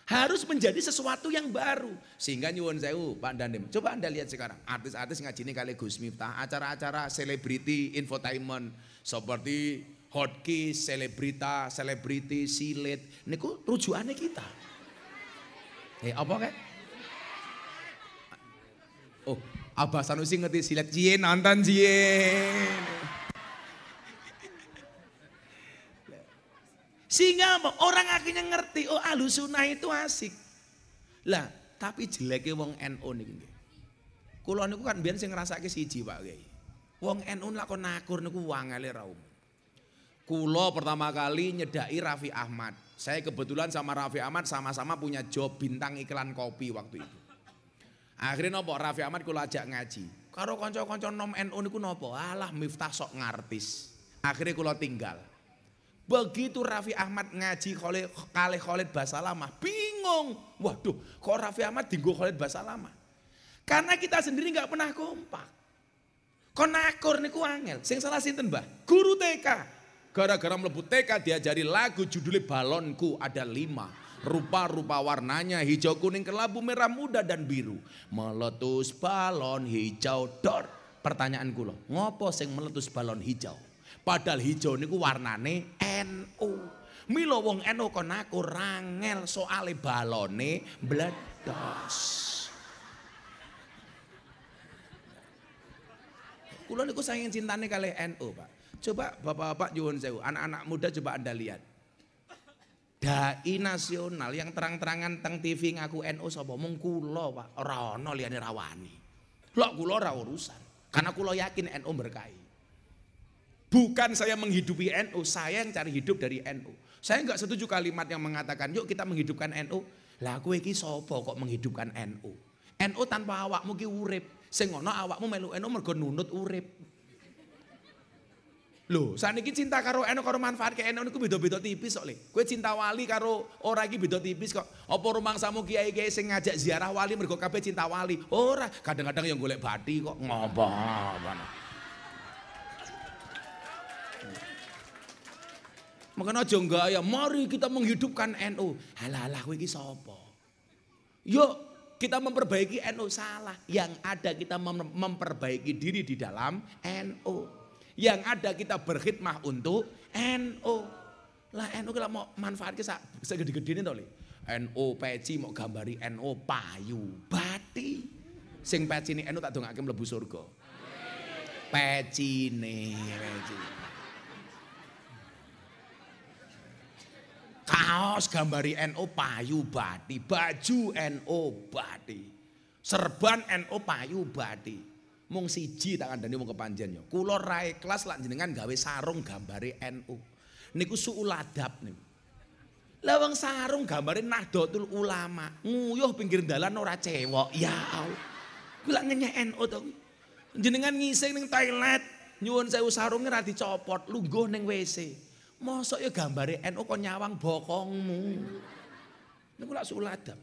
Harus menjadi sesuatu yang baru. Sehingga nyuwun sewu Pak Dandim. Coba Anda lihat sekarang artis-artis ini kali Gus Miftah, acara-acara selebriti infotainment seperti hotkeys, selebrita, selebriti, silet. Niku tujuannya kita. Eh apa kan? Oh, Abah Sanusi ngerti silat cie, nantan cie. Sehingga orang akhirnya ngerti, oh alusunah itu asik. Lah, tapi jeleknya wong NU niki nggih. Kula niku kan biasa ngerasa ke siji Pak gay. Wong NU lakon nakur niku uang ra raum. Kulo pertama kali nyedai Raffi Ahmad. Saya kebetulan sama Raffi Ahmad sama-sama punya job bintang iklan kopi waktu itu. Akhirnya nopo Raffi Ahmad kula ajak ngaji. Karo konco-konco nom NU niku nopo? Alah Miftah sok ngartis. Akhirnya kula tinggal. Begitu Raffi Ahmad ngaji kali kali Khalid Basalamah, bingung. Waduh, kok Raffi Ahmad dinggo Khalid Basalamah? Karena kita sendiri nggak pernah kompak. Kon nakur niku angel. Sing salah sinten, Mbah? Guru TK. Gara-gara mlebu TK diajari lagu judulnya Balonku ada lima rupa-rupa warnanya hijau, kuning, kelabu, merah muda dan biru. Meletus balon hijau dor. Pertanyaan kula, ngopo sing meletus balon hijau? Padahal hijau niku warnane NU. Milo wong NU kon aku rangel soale balone bledos. Kulo niku saking cintane kali NU, Pak. Coba bapak-bapak nyuwun sewu, anak-anak muda coba Anda lihat dai nasional yang terang-terangan teng TV ngaku NU sapa mung kula Pak ora ana liyane rawani lho kula ora urusan karena kula yakin NU berkahi bukan saya menghidupi NU saya yang cari hidup dari NU saya nggak setuju kalimat yang mengatakan yuk kita menghidupkan NU lah aku iki sapa kok menghidupkan NU NU tanpa awakmu ki urip sing ana awakmu melu NU mergo nunut urip Loh, saniki cinta karo enak karo manfaat ke enak itu beda-beda tipis kok, Le. cinta wali karo ora ini beda tipis kok. Apa samu kiai-kiai sing ngajak ziarah wali mergo kabeh cinta wali? Ora, kadang-kadang yang golek bati kok ngopo Makanya aja enggak ya, mari kita menghidupkan NU. Halah halah kowe iki Yuk kita memperbaiki NU salah. Yang ada kita memperbaiki diri di dalam NU. Yang ada kita berkhidmah untuk NO. Lah NO kalau mau manfaat kita segede-gede ini tau NO peci mau gambari NO payu bati. Sing peci ini NO tak dongake lebu surga. Peci ini, peci. Kaos gambari NO payu bati, baju NO bati, serban NO payu bati. mung siji tak kandhani wong kepanjen yo. Kula ikhlas lak jenengan gawe sarung gambare NU. Niku suuladab niku. Lah wong sarung gambare Nahdlatul Ulama, nguyuh pinggir dalan ora cewek. Ya. Kula ngenyek NU to. Jenengan ngising ning toilet, nyuwun sewu sarunge ra dicopot, lungguh ning WC. Mosok yo gambare NU kok nyawang bokongmu. Niku lak suuladab.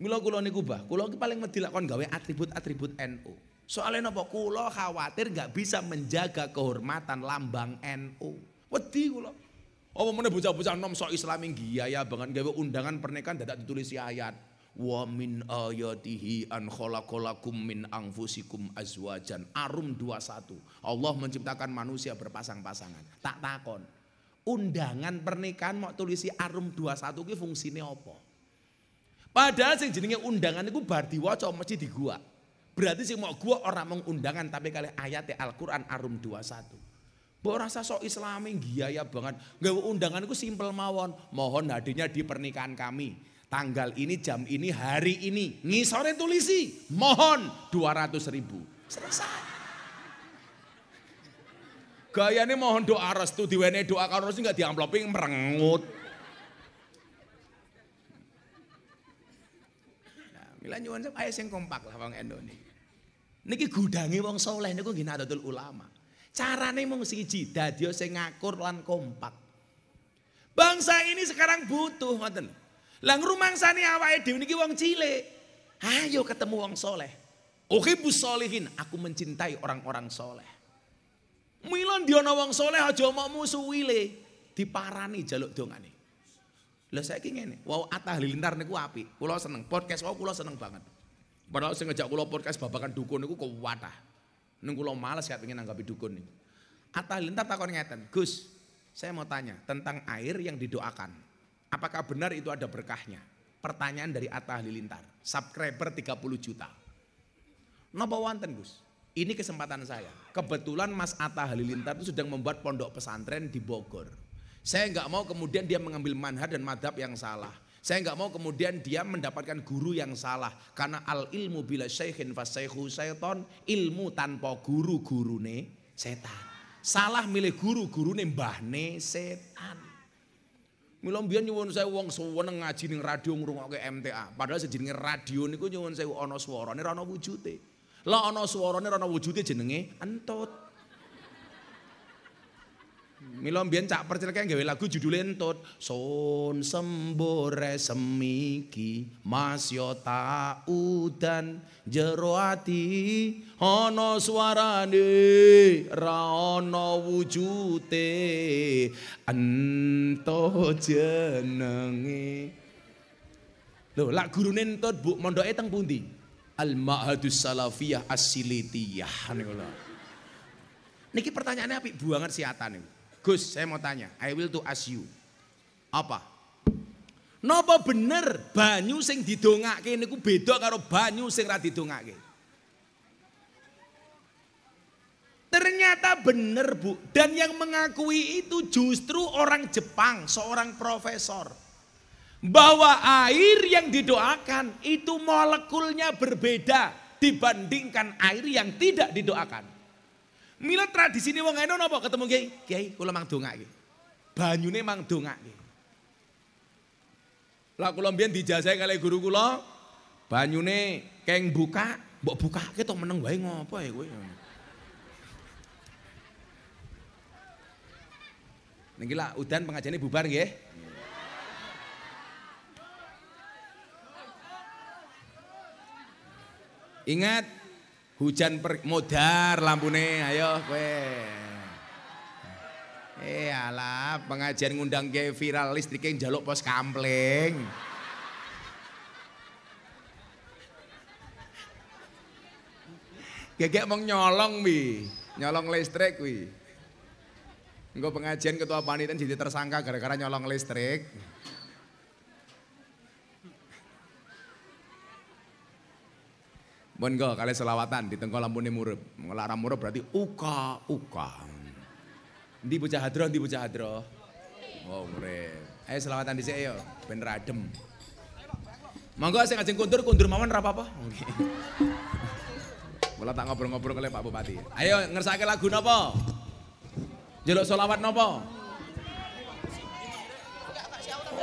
Mila kula niku bah, kula paling medhi lak kon gawe atribut-atribut NU. Soalnya nopo kulo khawatir nggak bisa menjaga kehormatan lambang NU. Wedi kulo. Oh mana bocah-bocah nom so Islami ya, banget gawe undangan pernikahan tidak ditulis ayat. Wa min ayatihi an kholakolakum min angfusikum azwajan. Arum 21. Allah menciptakan manusia berpasang-pasangan. Tak takon. Undangan pernikahan mau tulisi arum 21 ki fungsinya apa? Padahal sing jenenge undangan itu bar diwaca mesti gua. Berarti sih mau gua orang mengundangan tapi kali ayat Al-Qur'an Arum 21. satu rasa sok islami giaya banget. Gak undangan ku simpel mawon. Mohon hadirnya di pernikahan kami. Tanggal ini, jam ini, hari ini. Ngisore tulisi. Mohon 200 ribu. Selesai. Gaya ini mohon doa restu diwene doa karo restu nggak diamplopi merengut. Nah, mila nyuwun ayah yang kompak lah bang Endo nih. Niki gudangi wong soleh niku nggih Nahdlatul Ulama. Carane mung sing siji dadi sing ngakur lan kompak. Bangsa ini sekarang butuh ngoten. Lah sani awake dhewe niki wong cilik. Ayo ketemu wong soleh. Oke bu solihin, aku mencintai orang-orang soleh. Milon dia wong soleh aja mau musuh wile diparani jaluk dongane. saya kini nih. Wow, atah lilintar niku api. Pulau seneng podcast wau pulau seneng banget. Padahal saya ngejak kulo podcast babakan dukun niku kuwatah. Ning lo males gak pengen nanggapi dukun niku. Atah tak takon ngeten, Gus, saya mau tanya tentang air yang didoakan. Apakah benar itu ada berkahnya? Pertanyaan dari Atta Halilintar, subscriber 30 juta. Napa wonten, Gus? Ini kesempatan saya. Kebetulan Mas Atta Halilintar itu sedang membuat pondok pesantren di Bogor. Saya nggak mau kemudian dia mengambil manhaj dan madhab yang salah. Saya nggak mau kemudian dia mendapatkan guru yang salah karena al ilmu bila syekhin fasyekhu syaiton ilmu tanpa guru gurune setan. Salah milih guru gurune mbahne setan. Mila mbiyen nyuwun saya wong seneng ngaji ning radio ngrungokke MTA. Padahal sejenenge radio niku nyuwun saya ana swarane ana wujute. Lah ana swarane ana wujute jenenge entut. Milo mbien cak percilke gawe lagu judule entut Son sembore semiki Mas yo udan jero ati ana suarane ra ana wujute ento jenenge Lho lak gurune entut Bu mondoke teng pundi? Al Ma'hadus Salafiyah As-Silitiyah niku Niki pertanyaannya api buangan siatan nih. Gus, saya mau tanya. I will to ask you. Apa? Napa bener banyu sing didongake niku beda karo banyu sing ra didongake? Ternyata bener bu Dan yang mengakui itu justru orang Jepang Seorang profesor Bahwa air yang didoakan Itu molekulnya berbeda Dibandingkan air yang tidak didoakan Mila tradisi ini wong Eno nopo ketemu Kiai? Kiai kula mang dongake. Banyune mang dongake. Lah kula mbiyen dijajahi kali guru kula, banyune keng buka, mbok bukake to meneng wae ngopo ya kowe. Niki lah udan ini bubar nggih. Ingat Hujan per modar lampune ayo kowe. Eh alah pengajian ngundang ke viral listrik yang jaluk pos kampling. Gak mau nyolong wi, nyolong listrik wi. Enggak pengajian ketua panitia jadi tersangka gara-gara nyolong listrik. Monggo kalian selawatan di tengkol lampu murup. ngelarang murup berarti uka uka. Di bocah hadroh, di bocah hadroh. Oh, murid. Ayo selawatan sini yo ben radem. Monggo saya ngajeng kundur kundur mawon rapa apa-apa. tak ngobrol-ngobrol kali Pak Bupati. Ayo ngersake lagu nopo, Jeluk selawat nopo.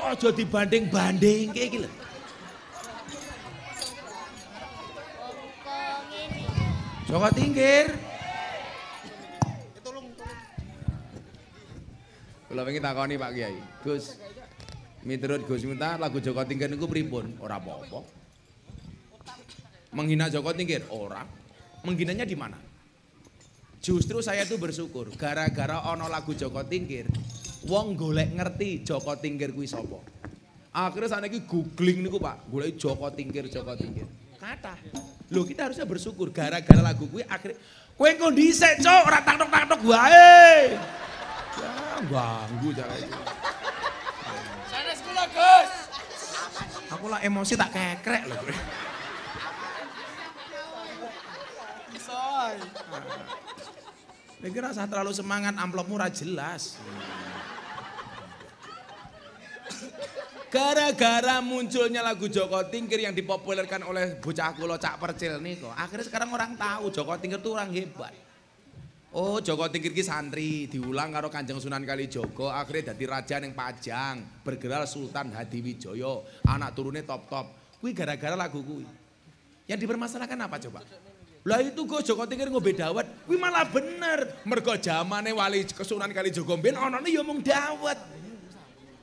Oh dibanding-banding kayak gila. Joko Tingkir, Tolong, ingin tak nih Pak Kiai. Gus, miturut Gus Minta lagu Joko Tingkir niku pripun? Ora apa-apa. Menghina Joko Tingkir Ora. Menghinanya di mana? Justru saya tuh bersyukur gara-gara ono lagu Joko Tingkir, wong golek ngerti Joko Tingkir kuwi sapa. Akhirnya sana googling niku Pak, golek Joko Tingkir Joko Tingkir. Kata. Loh kita harusnya bersyukur gara-gara lagu gue akhirnya kue kondisi cok orang tak tok tak tok wae. Ya ganggu cara itu. Sana sekolah Gus. Aku lah emosi tak kekrek loh. Gue. saya kira saya terlalu semangat amplopmu murah jelas. Hmm. Gara-gara munculnya lagu Joko Tingkir yang dipopulerkan oleh bocah kulo cak percil nih, kok Akhirnya sekarang orang tahu Joko Tingkir itu orang hebat. Oh, Joko Tingkir ki santri, diulang karo Kanjeng Sunan Kalijogo, akhirnya jadi raja yang Pajang, bergerak Sultan Hadiwijoyo, anak turunnya top-top. Kui gara-gara lagu kui Yang dipermasalahkan apa coba? Lah itu gue Joko Tingkir ngobe dawet, kui malah bener. Mergo zamane Wali Kesunan Joko Ben ono nih yomong ya dawet.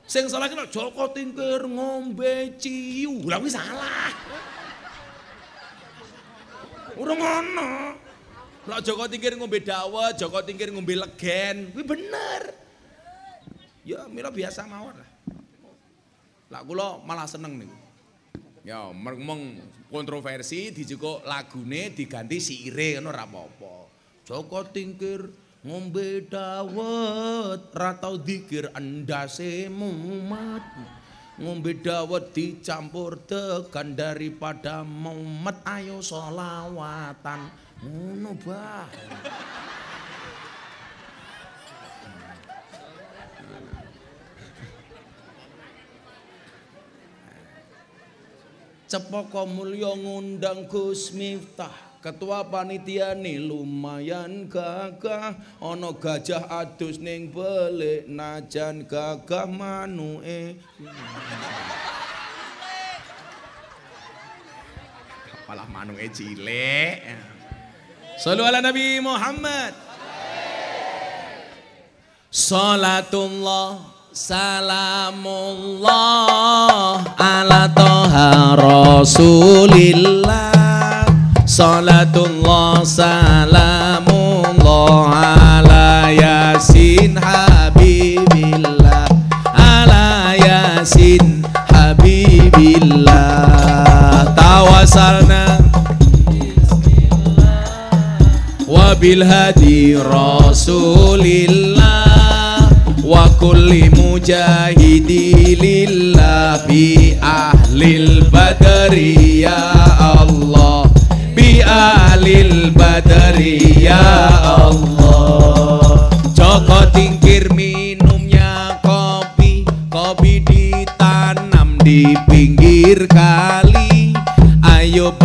Sing salah kena Joko Tingkir ngombe ciu. Lah kuwi salah. Urung ana. Lah Joko Tingkir ngombe dawa, Joko Tingkir ngombe legen. Kuwi bener. Ya, mira biasa mawon lah. Lah kula malah seneng niku. Ya, mung kontroversi lagu lagune diganti sire ngono ora apa-apa. Joko Tingkir ngombe ratau dikir anda mumat ngombe dawet dicampur tekan daripada mumat ayo solawatan ngono bah Cepoko mulya ngundang Gus Ketua panitia nih lumayan gagah Ono gajah adus ning belik Najan gagah manue Malah manue cilik Salu ala Nabi Muhammad Salatullah Salamullah ala toha Rasulillah Salatullah salamullah ala yasin habibillah ala yasin habibillah tawasalna wa hadi rasulillah wa kulli mujahid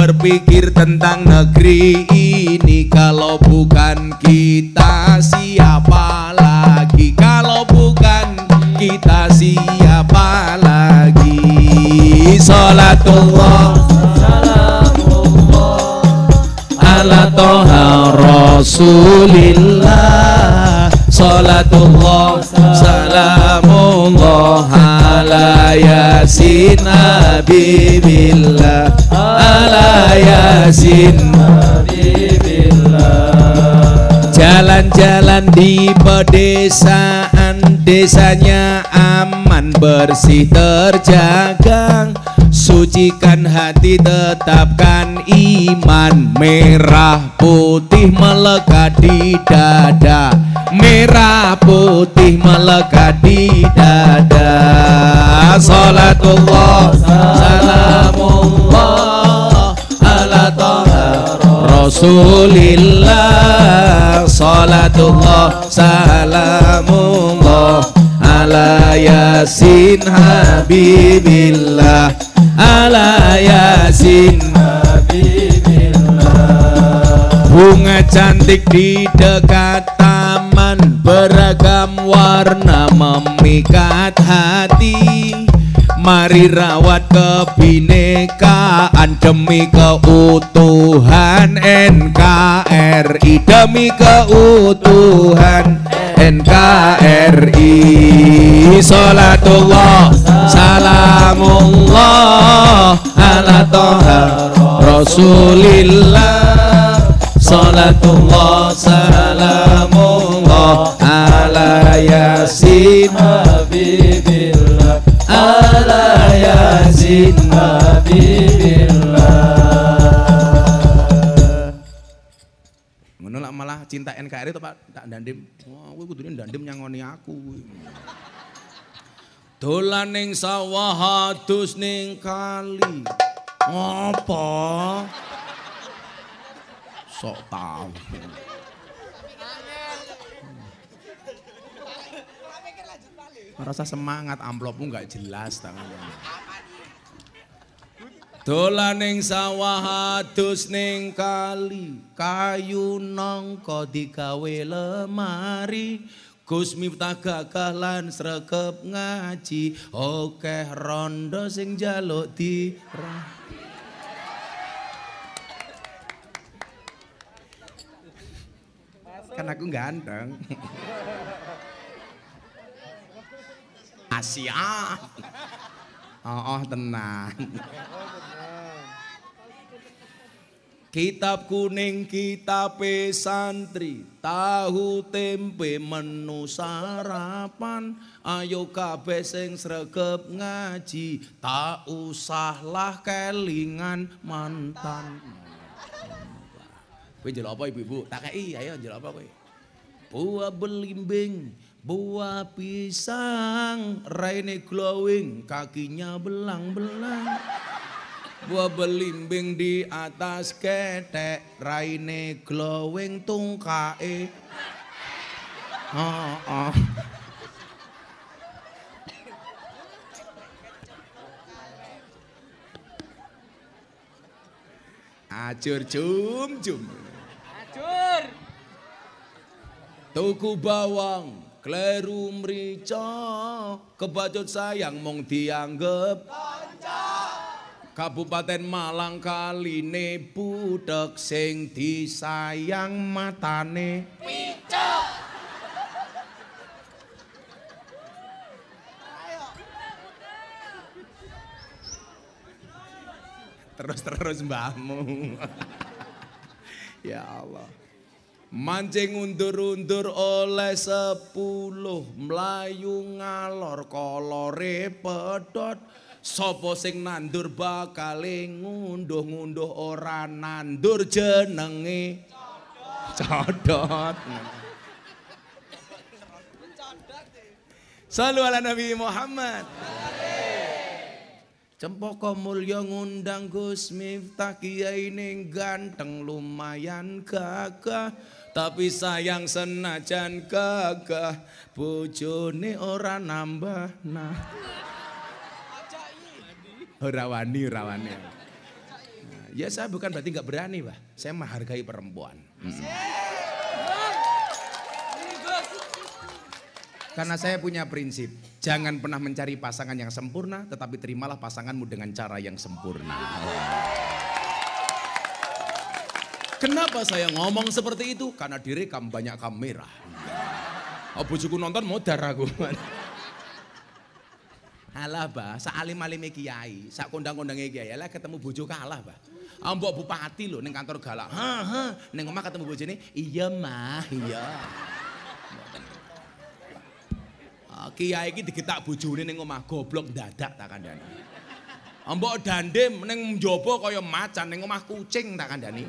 berpikir tentang negeri ini Kalau bukan kita siapa lagi Kalau bukan kita siapa lagi Salatullah Salamullah Ala toha Rasulillah salatullah salamullah ala yasin billah ala yasin jalan-jalan di pedesaan desanya aman bersih terjaga Sucikan hati tetapkan iman Merah putih melekat di dada Merah putih melekat di dada Salatullah Salamullah Ala ta'ala Rasulillah Salatullah Salamullah ala yasin habibillah ala yasin habibillah bunga cantik di dekat taman beragam warna memikat hati Mari rawat kebinekaan demi keutuhan NKRI demi keutuhan NKRI NKRI Salatullah Salamullah Ala toha Rasulillah Salatullah Salamullah Ala Yasin Habibillah Ala Yasin Habibillah cinta NKRI tuh Pak tak dandim. Wah, oh, kuwi kudune dandim nyangoni aku kuwi. Dolan ning sawah hadus ning kali. Apa? Sok tahu. Merasa semangat amplopmu nggak jelas tangannya. Dolan ning sawah adus ning kali kayu nangka digawe lemari Gusmi Miftah gagah lan sregep ngaji akeh rondo sing jaluk di kan aku ganteng Asia Oh, oh tenang Kitab kuning kita santri, tahu tempe menu sarapan, ayo kabeh sing sregep ngaji, tak usahlah kelingan mantan. Kowe jelo apa ibu-ibu? Tak kei, ayo jelo apa kowe? Buah belimbing, buah pisang, raine glowing, kakinya belang-belang. Buah belimbing di atas ketek, raine glowing tungkae. Oh, oh. acur jum jum. acur Tuku bawang, kleru merica kebacut sayang mong dianggap Kabupaten Malang kaline budek sing disayang matane picek. Terus-terus mbahmu. (laughs) ya Allah. Mancing undur-undur oleh sepuluh Melayu ngalor kolore pedot Sopo sing nandur bakal ngunduh-ngunduh ora nandur jenenge codot. Salu ala Nabi Muhammad. Cempoko mulya ngundang Gus Miftah Kiai ning ganteng lumayan gagah tapi sayang senajan gagah bojone ora nambah nah rawani rawani. Nah, ya saya bukan berarti nggak berani pak, saya menghargai perempuan. Hmm. Karena saya punya prinsip, jangan pernah mencari pasangan yang sempurna, tetapi terimalah pasanganmu dengan cara yang sempurna. Kenapa saya ngomong seperti itu? Karena direkam banyak kamera. Oh, bujuku nonton modar aku. Alah, Mbah, sak alim-alime kiai, sak kondang-kondange kiai, lah ketemu bojo kalah, Mbah. Ambo ah, bupati lho ning kantor galak. Ha ha, ning omah ketemu bojone, iya, Mah, iya. Ah, kiai iki digetak bojone ning omah goblok dadak tak kandhani. Ambo ah, dandem ning njaba kaya macan ning omah kucing tak kandhani.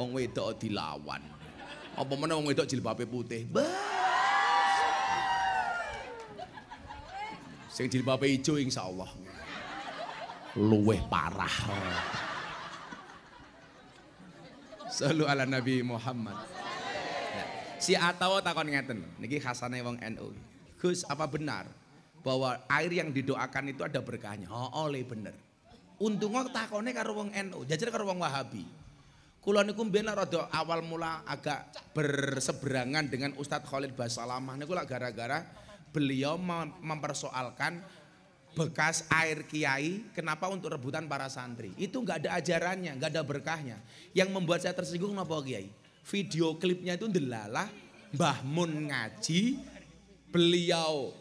Wong wedok dilawan. Apa meneh wong wedok jilbabe putih. Sing bapak ijo Allah Luweh parah. selalu ala Nabi Muhammad. Nah, si Atawa takon ngeten, niki khasane wong NU. Gus, apa benar bahwa air yang didoakan itu ada berkahnya? Oh, oleh oh, bener. Untungnya takonnya karo wong NU, jajar karo wong Wahabi. Kula niku benar rada awal mula agak berseberangan dengan Ustadz Khalid Basalamah niku lak gara-gara beliau mempersoalkan bekas air kiai kenapa untuk rebutan para santri itu nggak ada ajarannya nggak ada berkahnya yang membuat saya tersinggung kenapa kiai video klipnya itu delalah Mbah Mun ngaji beliau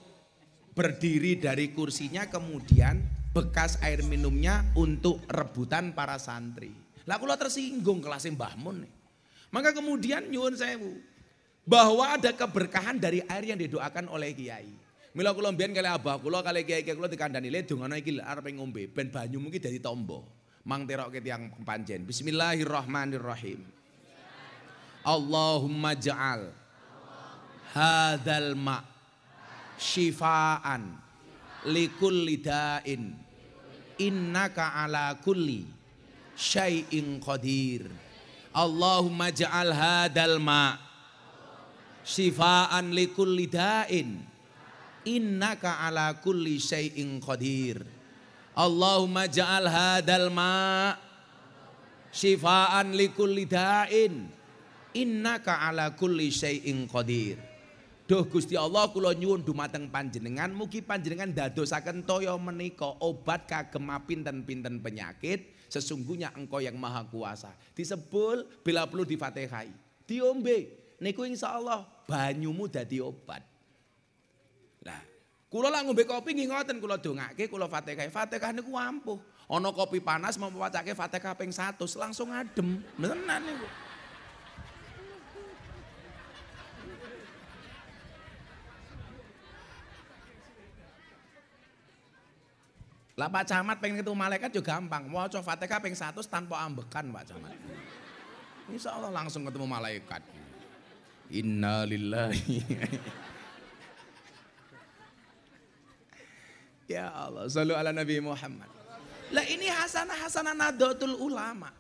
berdiri dari kursinya kemudian bekas air minumnya untuk rebutan para santri lah kula tersinggung kelasnya Mbah Mun maka kemudian nyuwun saya bahwa ada keberkahan dari air yang didoakan oleh kiai. Mila kula mbiyen kali abah kula kali kiai kula dikandani le dongono iki arep ngombe ben banyu mungkin dari tombo. Mang terokke tiyang pancen. Bismillahirrahmanirrahim. Allahumma ja'al hadzal ma syifaan likulli da'in innaka ala kulli syai'in qadir Allahumma ja'al hadzal ma' Sifaan likul lidain. Innaka ala kulli syai'in qadir. Allahumma ja'al hadal ma' Sifaan likul lidain. Innaka ala kulli syai'in qadir. Duh Gusti Allah kula nyuwun dumateng panjenengan mugi panjenengan dadosaken toya menika obat kagem pinten-pinten penyakit sesungguhnya engkau yang maha kuasa disebul bila perlu difatihai diombe niku insya Allah banyumu dadi obat. Nah, kula lah ngombe kopi nggih ngoten kula dongake kula Fatihah. Fatihah niku ampuh. Ana kopi panas mau wacake Fatihah ping 100 langsung adem. Tenan niku. Lah Pak Camat pengen ketemu malaikat juga gampang. Waca Fatihah ping 100 tanpa ambekan Pak Camat. Insya Allah langsung ketemu malaikat. Inna (laughs) ya Allah, selalu ala Nabi Muhammad. Lah ini hasanah-hasanah nadotul ulama.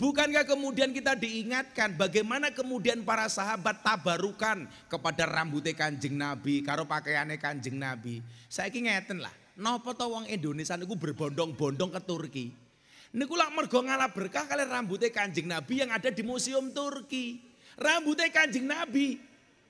Bukankah kemudian kita diingatkan bagaimana kemudian para sahabat tabarukan kepada rambutnya kanjeng Nabi, karo pakaiannya kanjeng Nabi. Saya ngeten lah, nopo to wong Indonesia niku berbondong-bondong ke Turki. Niku lak mergo ngalah berkah kali rambutnya kanjeng Nabi yang ada di museum Turki. Rambutnya kanjeng Nabi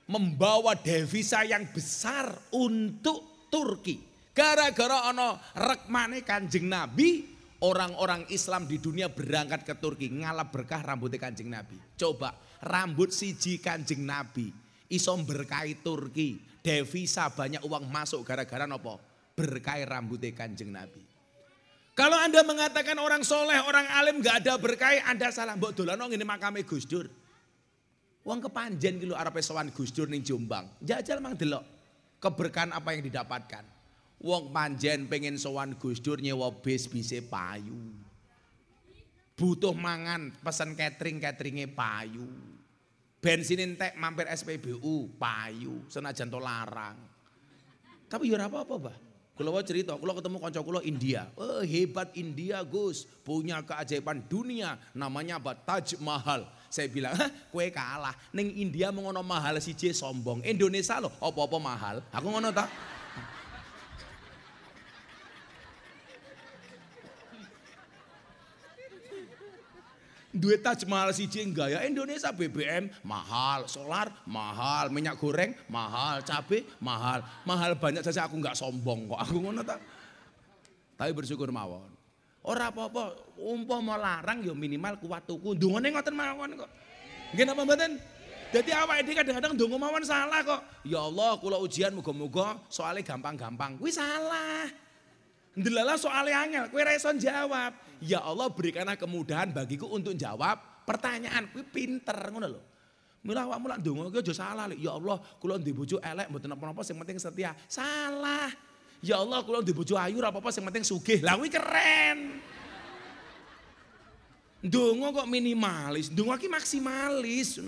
membawa devisa yang besar untuk Turki. Gara-gara ono rekmane kanjeng Nabi, orang-orang Islam di dunia berangkat ke Turki ngalap berkah rambutnya kanjeng Nabi. Coba rambut siji kanjeng Nabi isom berkai Turki, devisa banyak uang masuk gara-gara nopo berkai rambutnya kanjeng Nabi. Kalau Anda mengatakan orang soleh, orang alim gak ada berkai, Anda salah. Mbok dolano ini makame Gus Dur. Wong kepanjen ki lho arepe sowan Gus Dur ning Jombang. Jajal mang delok keberkahan apa yang didapatkan. Wong panjen pengen sowan Gus Dur nyewa bis bise payu. Butuh mangan pesan catering cateringnya payu. Bensin entek mampir SPBU payu senajan to larang. Tapi yo ya apa-apa, Bah. Kulo mau cerita, kulo ketemu kanca kulo India. Oh, hebat India, Gus. Punya keajaiban dunia namanya apa? Taj Mahal saya bilang, kue kalah. neng India mengono mahal si je sombong. Indonesia loh, apa-apa mahal." Aku ngono tak duit Taj Mahal si enggak ya Indonesia BBM mahal, solar mahal, minyak goreng mahal, cabai mahal. Mahal banyak saja aku nggak sombong kok. Aku ngono tak. Tapi bersyukur mawon. Orang apa-apa, umpama larang ya minimal kuat tuku. Dungane ngoten mawon kok. Nggih napa mboten? Jadi awak ini kadang-kadang dungu mawon salah kok. Ya Allah, kula ujian moga-moga soalnya gampang-gampang. Kuwi salah. Ndelalah soalnya angel, kuwi ra jawab. Ya Allah, berikanlah kemudahan bagiku untuk jawab pertanyaan. Kuwi pinter ngono lho. Mila awakmu lak dongo ki aja salah lho. Ya Allah, kula ndek bojo elek mboten napa-napa sing penting setia. Salah. Ya Allah kalau di bojo ayu apa-apa yang penting sugih. Lah wih keren. Dungo kok minimalis, dungo lagi maksimalis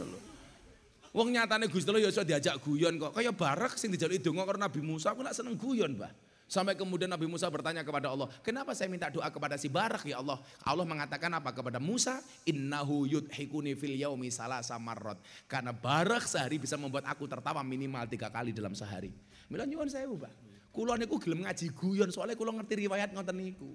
Wong nyatane Gusti Allah ya iso diajak guyon kok. Kaya barek sing dijaluki donga karo Nabi Musa, aku gak seneng guyon, Mbah. Sampai kemudian Nabi Musa bertanya kepada Allah, "Kenapa saya minta doa kepada si Barak ya Allah?" Allah mengatakan apa kepada Musa? "Innahu yudhikuni fil yaumi salasa marrat." Karena Barak sehari bisa membuat aku tertawa minimal tiga kali dalam sehari. Mila nyuwun saya, Mbah kulonnya niku gelem ngaji guyon soalnya kulon ngerti riwayat ngoten niku.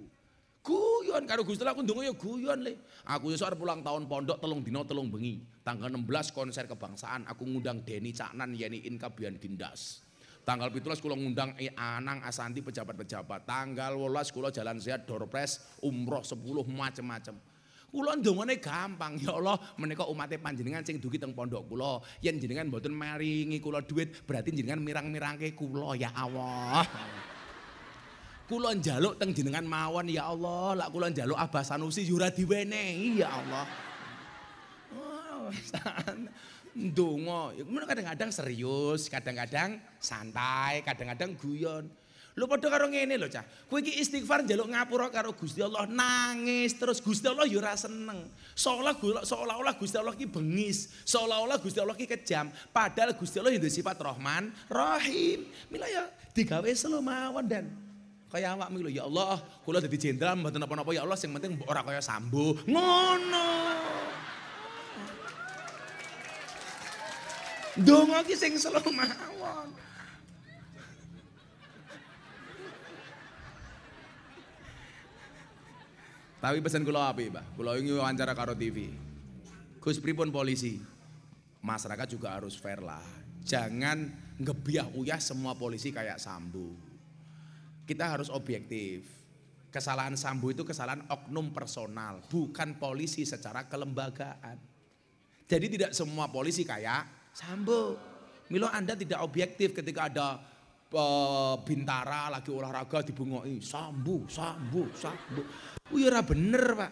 Guyon karo Gusti aku ndonga ya guyon le. Aku ya arep pulang tahun pondok telung dino, telung bengi. Tanggal 16 konser kebangsaan aku ngundang Deni Caknan Yeni bian Dindas. Tanggal 17 kula ngundang e. Anang Asanti pejabat-pejabat. Tanggal 18 kula jalan sehat Dorpres umroh 10 macam-macam Kula dongone gampang, ya Allah, menika umat panjenengan sing dugi teng pondok kula, yen jenengan mboten maringi kula dhuwit, berarti jenengan mirang-mirangke kula ya Allah. kula njaluk teng jenengan mawon ya Allah, lak kula njaluk Abah Sanusi yura diwenehi ya Allah. Oh, ndonga, kadang-kadang serius, kadang-kadang santai, kadang-kadang guyon. Lu padha karo ngene lho cah. Kowe iki istighfar njaluk ngapura karo Gusti Allah nangis terus Gusti Allah yo ya ora seneng. seolah seolah-olah Gusti Allah ki bengis, seolah-olah Gusti Allah ki kejam. Padahal Gusti Allah itu ya sifat Rahman, Rahim. Mila ya digawe selo mawon dan kaya awak lho ya Allah, kula dadi jenderal mboten napa-napa ya Allah sing penting ora kaya sambo. Ngono. Dongo ki sing selo mawon. Tapi pesan kula api, Mbah. Kula ingin wawancara karo TV. Gus pripun polisi? Masyarakat juga harus fair lah. Jangan ngebiah uyah semua polisi kayak Sambu. Kita harus objektif. Kesalahan Sambu itu kesalahan oknum personal, bukan polisi secara kelembagaan. Jadi tidak semua polisi kayak Sambu. Milo Anda tidak objektif ketika ada Eh, bintara lagi olahraga dibungoki sambu sambu sambu kuwi ya ora bener Pak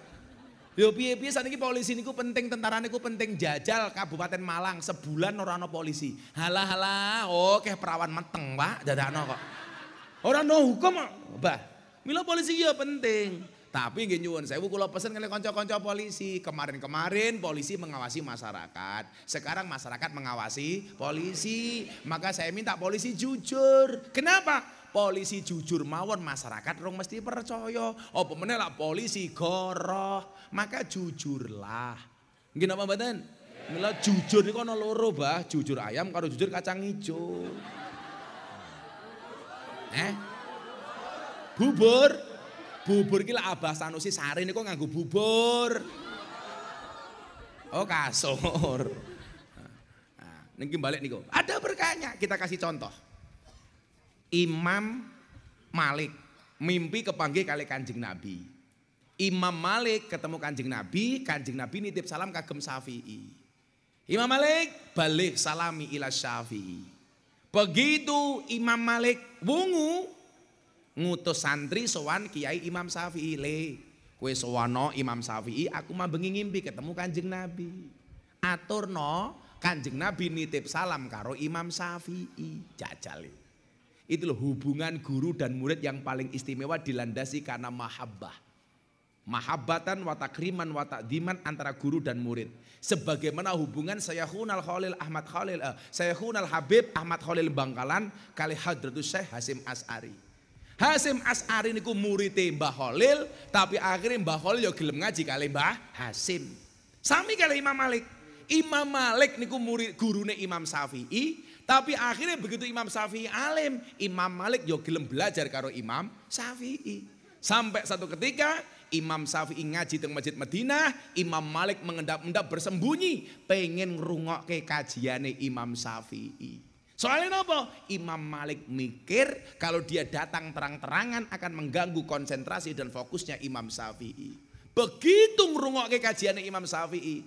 Yo piye-piye ini polisi niku penting, tentara niku penting jajal Kabupaten Malang sebulan orang polisi. Halah-halah, oke perawan mateng Pak, dadakno kok. orang no hukum pak. Mbah. polisi yo ya penting. Tapi gini nyuwun saya kula pesen kali konco-konco polisi. Kemarin-kemarin polisi mengawasi masyarakat. Sekarang masyarakat mengawasi polisi. Maka saya minta polisi jujur. Kenapa? Polisi jujur mawon masyarakat rong mesti percaya. Apa meneh lah polisi goroh. Maka jujurlah. Gini apa mboten? Mila jujur niku ana loro, Bah. Jujur ayam karo jujur kacang ijo. Eh? Bubur Bubur gila Abah Sanusi ini kok nganggo bubur. Oh kasur. Nah, niki balik niku. Ada berkahnya. Kita kasih contoh. Imam Malik mimpi kepanggil kali Kanjeng Nabi. Imam Malik ketemu Kanjeng Nabi, Kanjeng Nabi nitip salam kagem Syafi'i. Imam Malik balik salami ila Syafi'i. Begitu Imam Malik wungu ngutus santri sowan kiai Imam Syafi'i le kue sowano Imam Syafi'i aku mah bengi ngimpi ketemu kanjeng Nabi atur no kanjeng Nabi nitip salam karo Imam Syafi'i jajali itu loh hubungan guru dan murid yang paling istimewa dilandasi karena mahabbah mahabbatan wa takriman wa takdiman antara guru dan murid sebagaimana hubungan saya khunal Khalil Ahmad Khalil eh, khunal Habib Ahmad Khalil Bangkalan kali Hadratus Syekh Hasim As'ari Hasim As'ari niku murid Mbah Khalil, tapi akhirnya Mbah Khalil ya gelem ngaji kali Mbah Hasim. Sami kali Imam Malik. Imam Malik niku murid gurune Imam Syafi'i, tapi akhirnya begitu Imam Syafi'i alim, Imam Malik ya gelem belajar karo Imam Syafi'i. Sampai satu ketika Imam Syafi'i ngaji teng Masjid Madinah, Imam Malik mengendap-endap bersembunyi pengen ngrungokke kajiane Imam Syafi'i. Soalnya apa? Imam Malik mikir kalau dia datang terang-terangan akan mengganggu konsentrasi dan fokusnya Imam Syafi'i. Begitu merungok ke kajiannya Imam Syafi'i,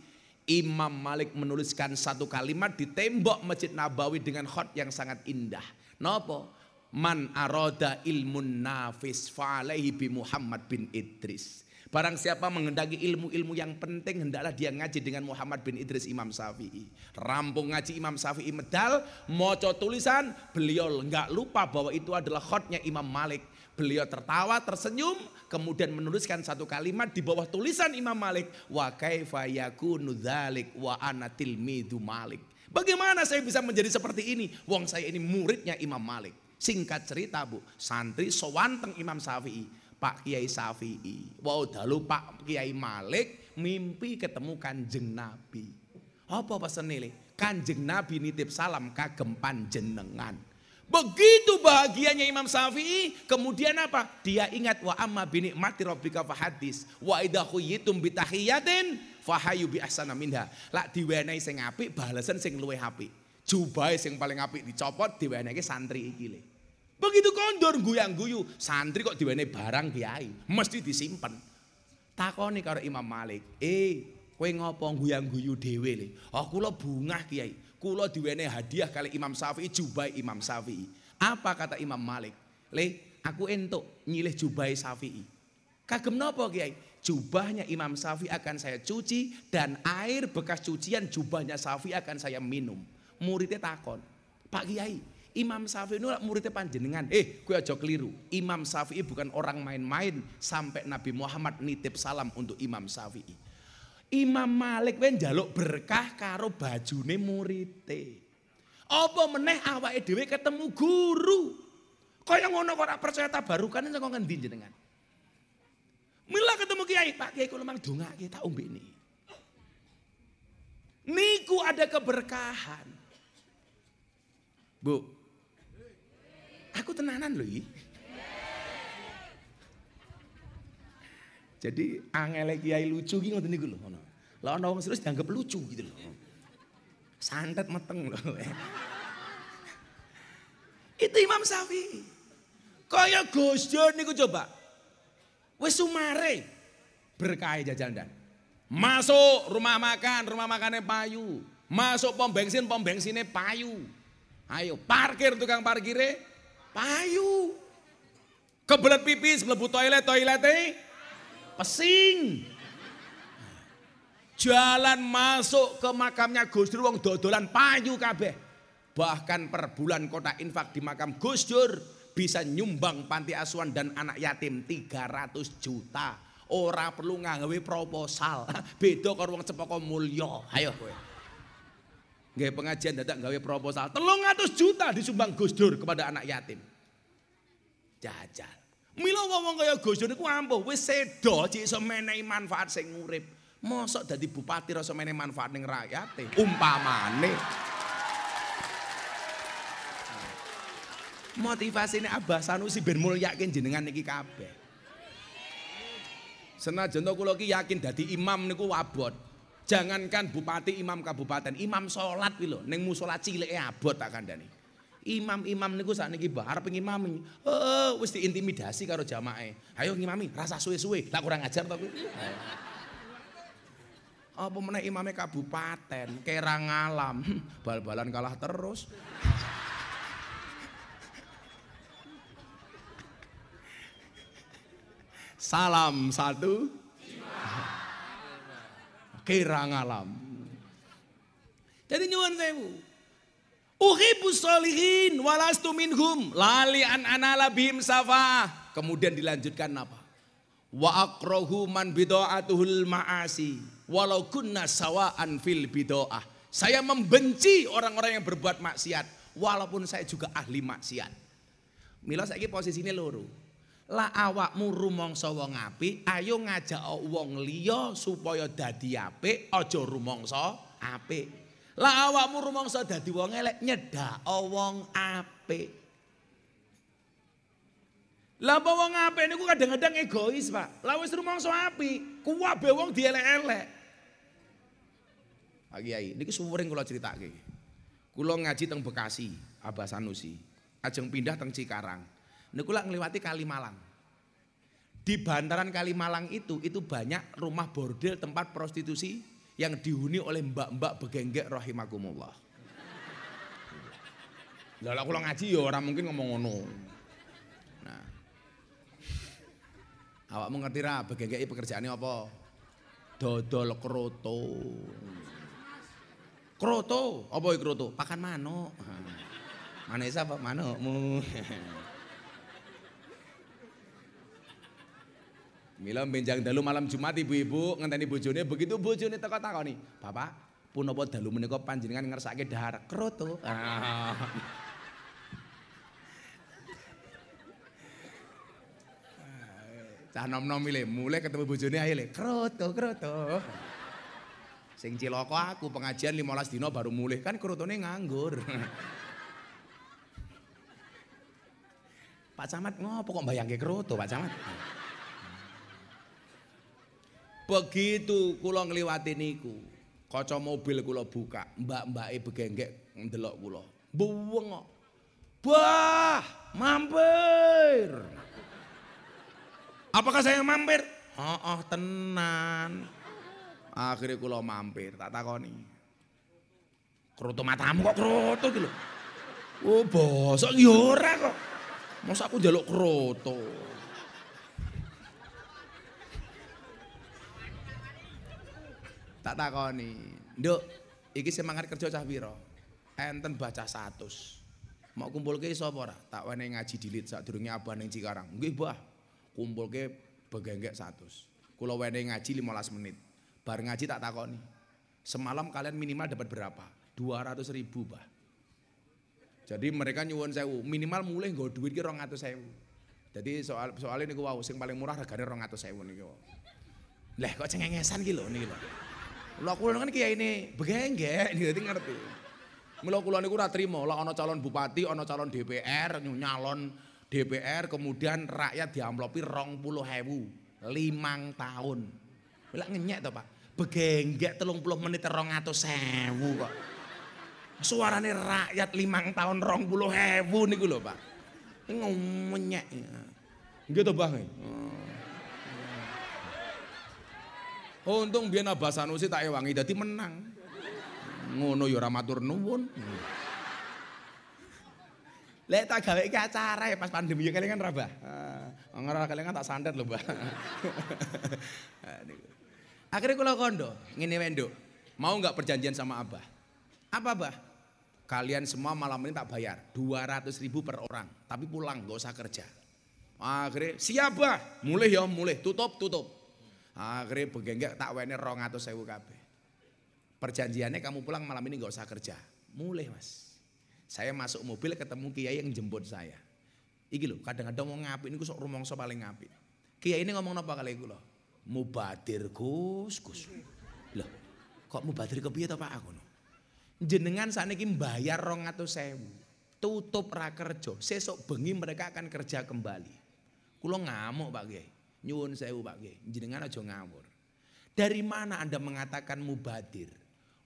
Imam Malik menuliskan satu kalimat di tembok Masjid Nabawi dengan khot yang sangat indah. Nopo? Man aroda ilmun nafis fa'alaihi bi Muhammad bin Idris. Barang siapa menghendaki ilmu-ilmu yang penting hendaklah dia ngaji dengan Muhammad bin Idris Imam Syafi'i. Rampung ngaji Imam Syafi'i medal, moco tulisan, beliau nggak lupa bahwa itu adalah khotnya Imam Malik. Beliau tertawa, tersenyum, kemudian menuliskan satu kalimat di bawah tulisan Imam Malik, wa kaifa yakunu dzalik wa ana tilmidzu Malik. Bagaimana saya bisa menjadi seperti ini? Wong saya ini muridnya Imam Malik. Singkat cerita bu, santri sewanteng Imam Syafi'i Pak Kiai Safi'i. Wow, dalu Pak Kiai Malik mimpi ketemu Kanjeng Nabi. Apa pesan ini? Kanjeng Nabi nitip salam kagem panjenengan. Begitu bahagianya Imam Syafi'i, kemudian apa? Dia ingat wa amma bini mati rabbika fahadis wa idza khuyitum bitahiyatin fahayu bi ahsana minha. Lak diwenehi sing apik, balesan sing luwih api Jubahe sing paling apik dicopot diwenehi santri iki Begitu kondur guyang-guyu, santri kok diwene barang kiai, mesti disimpen. Takoni karo Imam Malik, "Eh, kowe ngopo guyang-guyu dewe le? Oh, kulo bunga kiai. kulo diwene hadiah kali Imam Syafi'i, jubai Imam Syafi'i." Apa kata Imam Malik? "Le, aku entuk nyilih jubai Syafi'i." Kagem nopo kiai? Jubahnya Imam safi akan saya cuci dan air bekas cucian jubahnya safi akan saya minum. Muridnya takon, "Pak Kiai, Imam Syafi'i ini muridnya panjenengan. Eh, gue aja keliru. Imam Syafi'i bukan orang main-main sampai Nabi Muhammad nitip salam untuk Imam Syafi'i. Imam Malik wen jaluk berkah karo bajune murite. Apa meneh awake dhewe ketemu guru. Kaya ngono kok ora percaya tabarukan saka ngendi jenengan? Mila ketemu kiai, Pak Kiai kula mang dongake tak ini. Niku ada keberkahan. Bu, Aku tenanan loh Jadi angele kiai lucu gini ngoten niku lho loh, Lah ana wong serius dianggap lucu gitu loh. Santet meteng loh. Itu Imam kau yang gosjo nih, niku coba. Wis sumare jajan dan Masuk rumah makan, rumah makannya payu. Masuk pom bensin, pom bensinnya payu. Ayo parkir tukang parkirnya Payu. Kebelet pipis, mlebu toilet, toilete pesing. Jalan masuk ke makamnya Gus Dur wong dodolan payu kabeh. Bahkan per bulan kota infak di makam Gus Dur bisa nyumbang panti asuhan dan anak yatim 300 juta. Ora perlu nganggawe proposal. (laughs) Beda karo wong cepoko mulya. Ayo kowe. Gaya pengajian dadak gawe proposal. Telung atus juta disumbang Gus Dur kepada anak yatim. Jajal. milo wong-wong kaya Gus Dur niku ampuh wis sedo cek iso menai manfaat saya ngurip, Mosok jadi bupati rasa menai manfaat ning rakyat. Umpamane. ini Abah Sanusi ben mulyake jenengan iki kabeh. Senajan kula lagi yakin dadi imam niku wabot. Jangankan bupati, imam kabupaten, imam sholat gitu, neng musola cilik eh, abot tak kandani. Imam-imam niku saat niki bahar pengimami, eh wis diintimidasi karo jamae Ayo ngimami, rasa suwe-suwe, tak kurang ajar tapi. Apa meneh imamnya kabupaten, kerang alam, (laughs) bal-balan kalah terus. (laughs) Salam satu kira ngalam. Jadi nyuwun sewu. Uhibus solihin walastu minhum lali an anala bihim safa. Kemudian dilanjutkan apa? Wa akrohu man bido'atuhul ma'asi. Walau kunna sawa'an fil bido'ah. Saya membenci orang-orang yang berbuat maksiat. Walaupun saya juga ahli maksiat. Mila saya posisinya luruh. La awakmu rumangsa wong apik, ayo ngajak wong liya supaya dadi apik, aja rumangsa apik. La awakmu rumangsa dadi wong elek, nyedhak wong apik. Lah wong apik niku kadang-kadang egois, Pak. Lah wis rumangsa apik, kuwabe wong dielek-elek. Pak Kyai, niki suwering kula critakke. Kula ngaji teng Bekasi, Abah Sanusi. Ajeng pindah teng Cikarang. niku lak ngliwati Malang. Di bantaran Kali Malang itu itu banyak rumah bordil tempat prostitusi yang dihuni oleh mbak-mbak begenggek rahimakumullah. Lah aku ngaji ya orang mungkin ngomong ngono. Nah. Awakmu ngerti ra begenggek pekerjaannya apa? Dodol kroto. Kroto, apa kroto? Pakan manuk. Manesa apa manukmu? (laughs) Mila benjang dalu malam Jumat ibu-ibu ngenteni bojone begitu bojone teko takoni, "Bapak, punapa dalu menika panjenengan ngersake dahar kroto?" Ah. (laughs) Cah nom-nom ile, mulai ketemu bojone ae ile, kroto kroto. Sing ciloko aku pengajian 15 dino baru mulih, kan kerutone nganggur. (laughs) Pak Camat ngopo kok mbayangke kroto Pak Camat? Begitu kula ngliwati niku, kaca mobil kula buka, mbak-mbake begenggek ndelok kula. Buweng. Bah, mampir. Apakah saya mampir? Oh, oh tenan. Akhirnya kula mampir, tak takoni. Kerutu matamu kok kerutu gitu. Oh bosok ya ora kok. Masa aku jaluk kerutu. Tak takoni. Nduk, iki semangat kerja cah pira? Enten baca satu Mau kumpul ke apa Tak wene ngaji dilit sadurunge abah ning Cikarang. Nggih, Mbah. ke begenggek satu Kula wene ngaji 15 menit. Bar ngaji tak takoni. Semalam kalian minimal dapat berapa? 200 ribu, bah. Jadi mereka nyuwun sewu, minimal mulai nggak duit ki 200 sewu. Jadi soal soal ini wau sing paling murah regane 200 sewu niku. Lah kok cengengesan ki Nih niki lah kula kan kiai ini begenggek dadi gitu, ngerti. Mula kula niku ora trima lah ana calon bupati, ana calon DPR, nyalon DPR kemudian rakyat diamplopi 20.000 limang tahun. bilang ngenyek to, Pak. Begenggek puluh menit atau 200.000 kok. suaranya rakyat limang tahun rong 20.000 nih lho, Pak. Ngenyek. Ya. Nggih to, Bang. Hmm. Oh, untung biyen Abah Sanusi tak ewangi dadi menang. Ngono ya ora matur nuwun. Lek tak gawe iki acara ya pas pandemi ya kelingan ra, Mbah. Heeh. Ah, kelingan tak santet lho, Mbah. (laughs) Ah, Akhirnya kula kondo, ngene wendo. Mau nggak perjanjian sama Abah? Apa, Abah? Kalian semua malam ini tak bayar 200 ribu per orang, tapi pulang gak usah kerja. Akhirnya siapa bah, mulai ya mulai, tutup tutup. Akhirnya begenggek tak wene rong atau sewu kabe. Perjanjiannya kamu pulang malam ini gak usah kerja. Mulai mas. Saya masuk mobil ketemu kiai yang jemput saya. Iki loh, kadang-kadang mau ngapi ini rumong so paling ngapi. Kiai ini ngomong apa kali gue loh? Mubadir gus gus. Loh, kok mubadir kepiye to Pak aku no? Jenengan ini bayar rong atau sewu. Tutup rakerjo. Sesok bengi mereka akan kerja kembali. Kulo ngamuk Pak Kiai. Nyuwun sewu Pak Kiai, jenengan aja ngawur. Dari mana Anda mengatakan mubadir?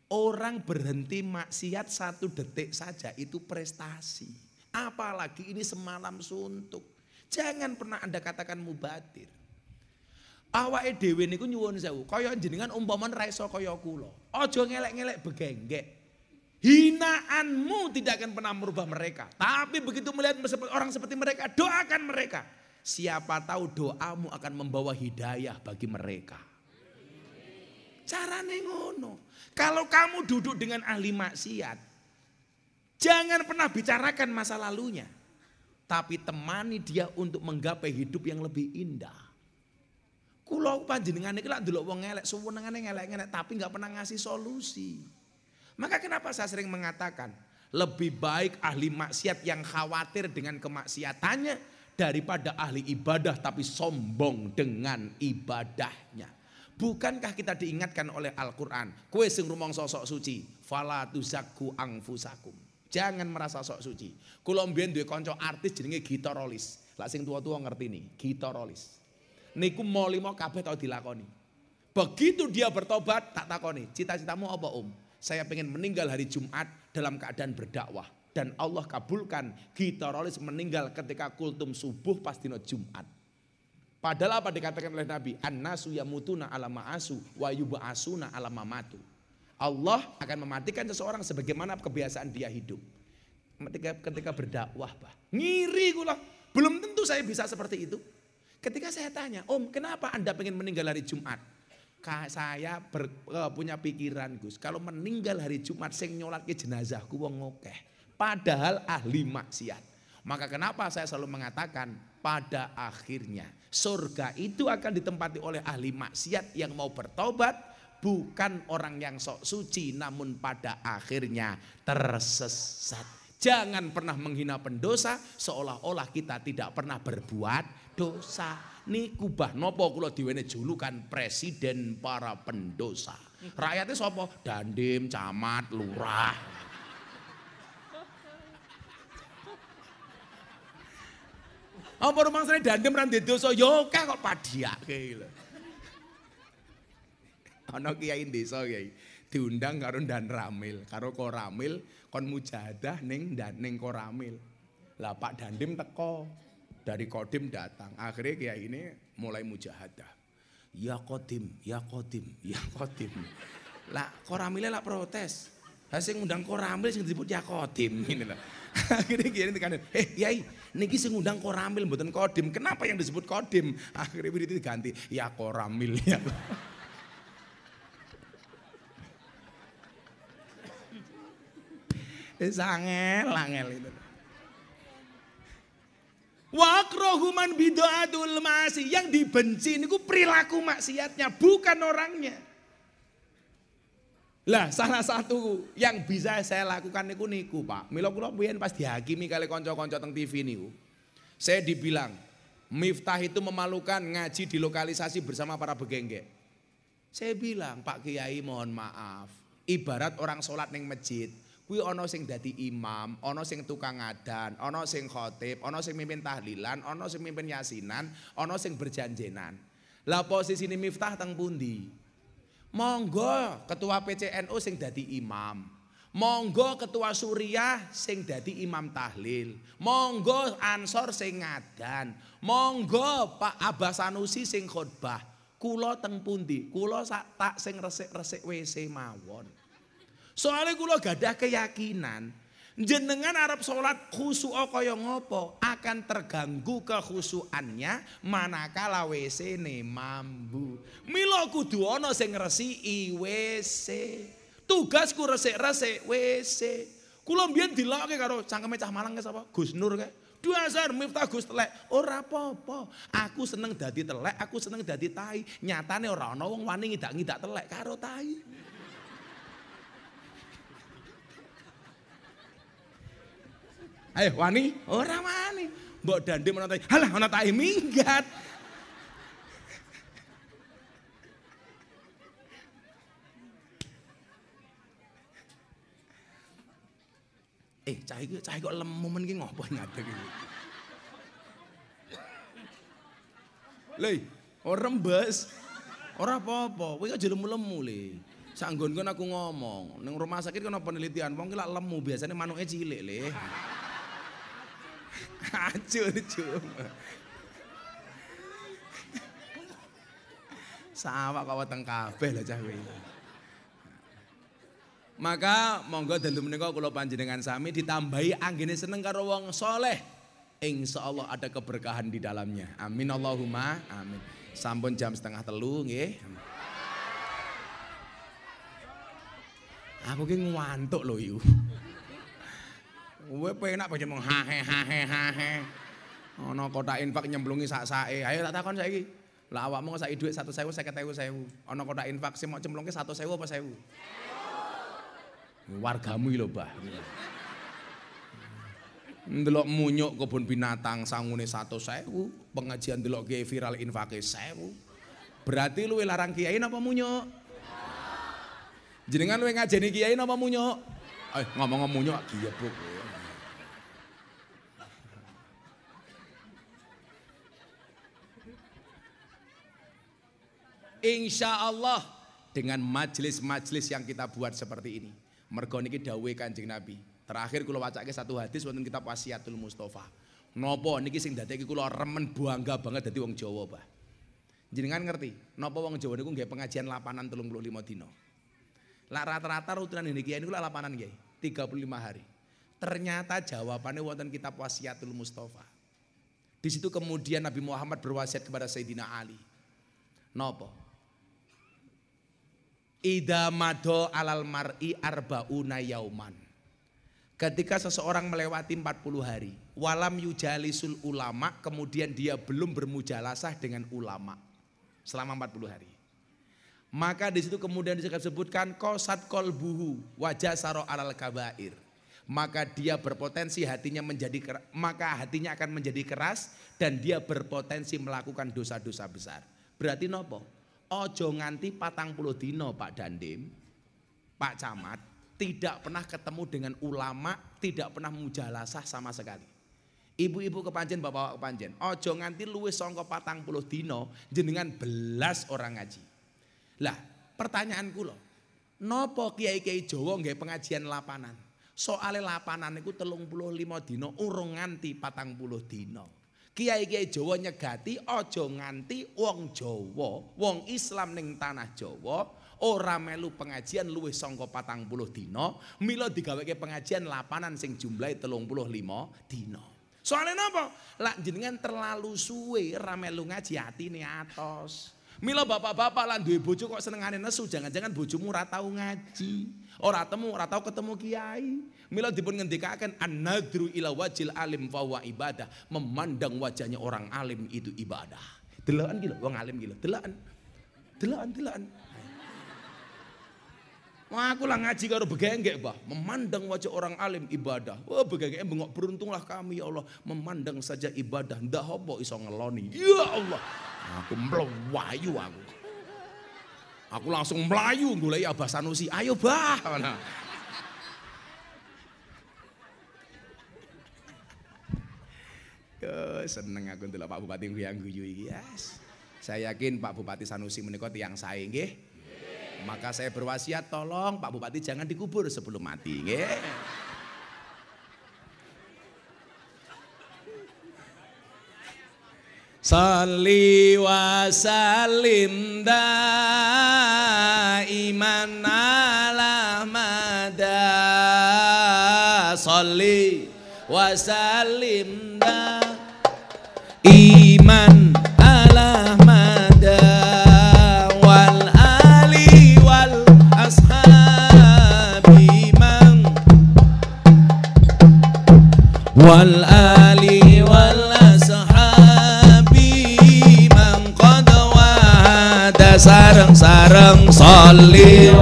Orang berhenti maksiat satu detik saja itu prestasi. Apalagi ini semalam suntuk. Jangan pernah Anda katakan mubadir. edw dhewe ku nyuwun sewu, koyon jenengan umpaman raiso iso kulo. Ojo ngelak ngelek-ngelek Hinaanmu tidak akan pernah merubah mereka. Tapi begitu melihat orang seperti mereka, doakan mereka. Siapa tahu doamu akan membawa hidayah bagi mereka. cara ngono. Kalau kamu duduk dengan ahli maksiat, jangan pernah bicarakan masa lalunya. Tapi temani dia untuk menggapai hidup yang lebih indah. Kulo panjenengan iki lak delok wong elek, suwenengane ngelek-ngelek tapi nggak pernah ngasih solusi. Maka kenapa saya sering mengatakan lebih baik ahli maksiat yang khawatir dengan kemaksiatannya daripada ahli ibadah tapi sombong dengan ibadahnya. Bukankah kita diingatkan oleh Al-Qur'an, Kue sing rumong sok suci, fala tuzaku angfusakum. Jangan merasa sok suci. Kulombian dua duwe artis jenenge gitarolis Lah sing tua-tua ngerti nih, gitarolis Niku mau lima kabeh tau dilakoni. Begitu dia bertobat, tak takoni, cita-citamu apa om? Saya pengen meninggal hari Jumat dalam keadaan berdakwah dan Allah kabulkan gitarolis meninggal ketika kultum subuh pas dino Jumat. Padahal apa dikatakan oleh Nabi? An-nasu mutuna ala ma'asu wa asuna ala mamatu. Allah akan mematikan seseorang sebagaimana kebiasaan dia hidup. Ketika, ketika berdakwah, bah. Ngiri gula. Belum tentu saya bisa seperti itu. Ketika saya tanya, Om, kenapa Anda pengen meninggal hari Jumat? saya ber, eh, punya pikiran Gus, kalau meninggal hari Jumat sing nyolatke jenazahku wong Okay. Padahal ahli maksiat. Maka kenapa saya selalu mengatakan pada akhirnya surga itu akan ditempati oleh ahli maksiat yang mau bertobat bukan orang yang sok suci namun pada akhirnya tersesat. Jangan pernah menghina pendosa seolah-olah kita tidak pernah berbuat dosa. Niku bah nopo kula diwene julukan presiden para pendosa. Rakyatnya sopo? Dandim, camat, lurah. Apa saya dandem ra ndek dosa ya oke kok padiak kayak lho. Gitu. Ana kiai desa kiai diundang karo Dan Ramil, karo ramil, kon mujahadah ning dan ning ramil, Lah Pak Dandim teko dari Kodim datang. Akhirnya kiai ini mulai mujahadah. Ya Kodim, ya Kodim, ya Kodim. Lah ramilnya lah protes. Lah sing ngundang ramil sing disebut ya Kodim ini lho. (laughs) Akhirnya kiai ini tekan, "Eh, kiai, niki sing ngundang koramil mboten kodim. Kenapa yang disebut kodim? (laughs) Akhirnya wirid diganti, ya koramil ya. (laughs) Eh, sangel, angel itu. Wakrohuman bidoatul masih yang dibenci ini perilaku maksiatnya bukan orangnya. Lah salah satu yang bisa saya lakukan niku niku Pak. milo-kulo biyen pas dihakimi kali konco-konco tentang TV niku. Saya dibilang Miftah itu memalukan ngaji di lokalisasi bersama para begengge. Saya bilang, Pak Kiai mohon maaf. Ibarat orang sholat neng masjid, Kui ono sing dadi imam, ono sing tukang adan, ono sing khotib, ono sing mimpin tahlilan, ono sing mimpin yasinan, ono sing berjanjenan. Lah posisi ini Miftah teng pundi? Monggo ketua PCNU sing dadi imam. Monggo ketua Suriah sing dadi imam tahlil. Monggo ansor sing ngadan. Monggo Pak Abbas Sanusi sing khotbah. Kula teng pundi? Kula sak tak sing resik-resik WC mawon. Soale kula gadah keyakinan Jenengan Arab sholat khusu kaya ngopo akan terganggu kekhusuannya manakala WC ne mambu. Milo kudu ono sing ngresiki WC. Tugasku resik-resik WC. Kula mbiyen dilokke karo cangkeme cah Malang sapa? Gus Nur dua Dasar Miftah Gus telek, ora popo Aku seneng dadi telek, aku seneng dadi tai. Nyatane ora ana wong wani ngidak-ngidak telek karo tai. Ayo eh, wani? orang wani. Mbok dandi menawa tai. Halah ana tai minggat. Eh, cah iki cah kok lemu men iki ngopo ngadeg iki. Le, iya. ora mbes. Ora apa-apa, kowe jadi jelemu-lemu le. Sanggon aku ngomong, ning rumah sakit kono penelitian, wong ki lak lemu biasane manuke cilik le. Hancur cuma. Sama kok weteng kabeh lho cah Maka monggo dalu menika kula panjenengan sami ditambahi anggene seneng karo wong soleh. Insya Allah ada keberkahan di dalamnya. Amin Allahumma amin. Sampun jam setengah telu nggih. Aku ki ngantuk lho iku. Gue penak pancen ngomong hahe hahe hahe. Ana kota infak nyemplungi sak sae. Ayo tak takon saiki. Lah awakmu ngesaki dhuwit 100.000 50.000. Ana kota infak sing mok cemplungke 100.000 apa 1.000? Wargamu lho, Bah. Ndelok munyuk kebun binatang sangune sewu pengajian delok ge viral infake sewu Berarti luwe larang kiai napa munyuk? Jenengan luwe ngajeni kiai napa munyuk? Eh ngomong-ngomong munyuk giyebuk. Insya Allah dengan majelis-majelis yang kita buat seperti ini. Mergo niki dawuhe Kanjeng Nabi. Terakhir kula wacake satu hadis wonten kitab Wasiatul Mustofa. Nopo niki sing dadekke kula remen bangga banget dadi wong Jawa, Bah. Jenengan ngerti, nopo wong Jawa niku nggih pengajian lapanan 35 dina. Lah rata-rata rutinan ini lapanan niku lapanan puluh lima hari. Ternyata jawabannya wonten kitab Wasiatul Mustafa. Di situ kemudian Nabi Muhammad berwasiat kepada Sayyidina Ali. Nopo? Ida mado alal mar'i arbauna yauman. Ketika seseorang melewati 40 hari, walam yujalisul ulama, kemudian dia belum bermujalasah dengan ulama selama 40 hari. Maka di situ kemudian disebutkan kosat kolbuhu wajah saro alal kabair. Maka dia berpotensi hatinya menjadi maka hatinya akan menjadi keras dan dia berpotensi melakukan dosa-dosa besar. Berarti nopo? Ojo nganti patang puluh dino Pak Dandim, Pak Camat, tidak pernah ketemu dengan ulama, tidak pernah mujalasah sama sekali. Ibu-ibu kepanjen, bapak-bapak kepanjen. Ojo nganti luwe songko patang puluh dino, jenengan belas orang ngaji. Lah, pertanyaan kulo, nopo kiai kiai Jawa nggak pengajian lapanan? Soale lapanan itu telung puluh lima dino, urung nganti patang puluh dino. Kiai-kiai Jawa nyegati aja nganti wong Jawa, wong Islam ning tanah Jawa ora melu pengajian luwih saka 40 dina, mila digaweke pengajian lapanan sing jumlahe 35 dina. Soale napa? Lak jenengan terlalu suwe ora melu ngaji atine atos. Mila bapak-bapak lan duwe bojo kok senengane nesu, jangan-jangan bojomu ora tau ngaji, ora temu, ora tau ketemu kiai. Mila dipun ngendikaken an-nadru ila wajil alim fawa ibadah. Memandang wajahnya orang alim itu ibadah. Delaan gila, wong alim gila. Delaan. Delaan, delaan. Wah, aku lah ngaji karo begengge, Bah. Memandang wajah orang alim ibadah. Wah, begengge bengok beruntunglah kami ya Allah, memandang saja ibadah. Ndak hobo iso ngeloni. Ya Allah. Aku wayu aku. Aku langsung melayu mulai Abah Sanusi. Ayo, Bah. Nah. Yo, seneng aku ndelok Pak Bupati yang guyu iki. Yes. Saya yakin Pak Bupati Sanusi menika tiyang sae nggih. Maka saya berwasiat tolong Pak Bupati jangan dikubur sebelum mati nggih. Sali wa salim iman ala mada Sali wa salim Sareng sareng sholli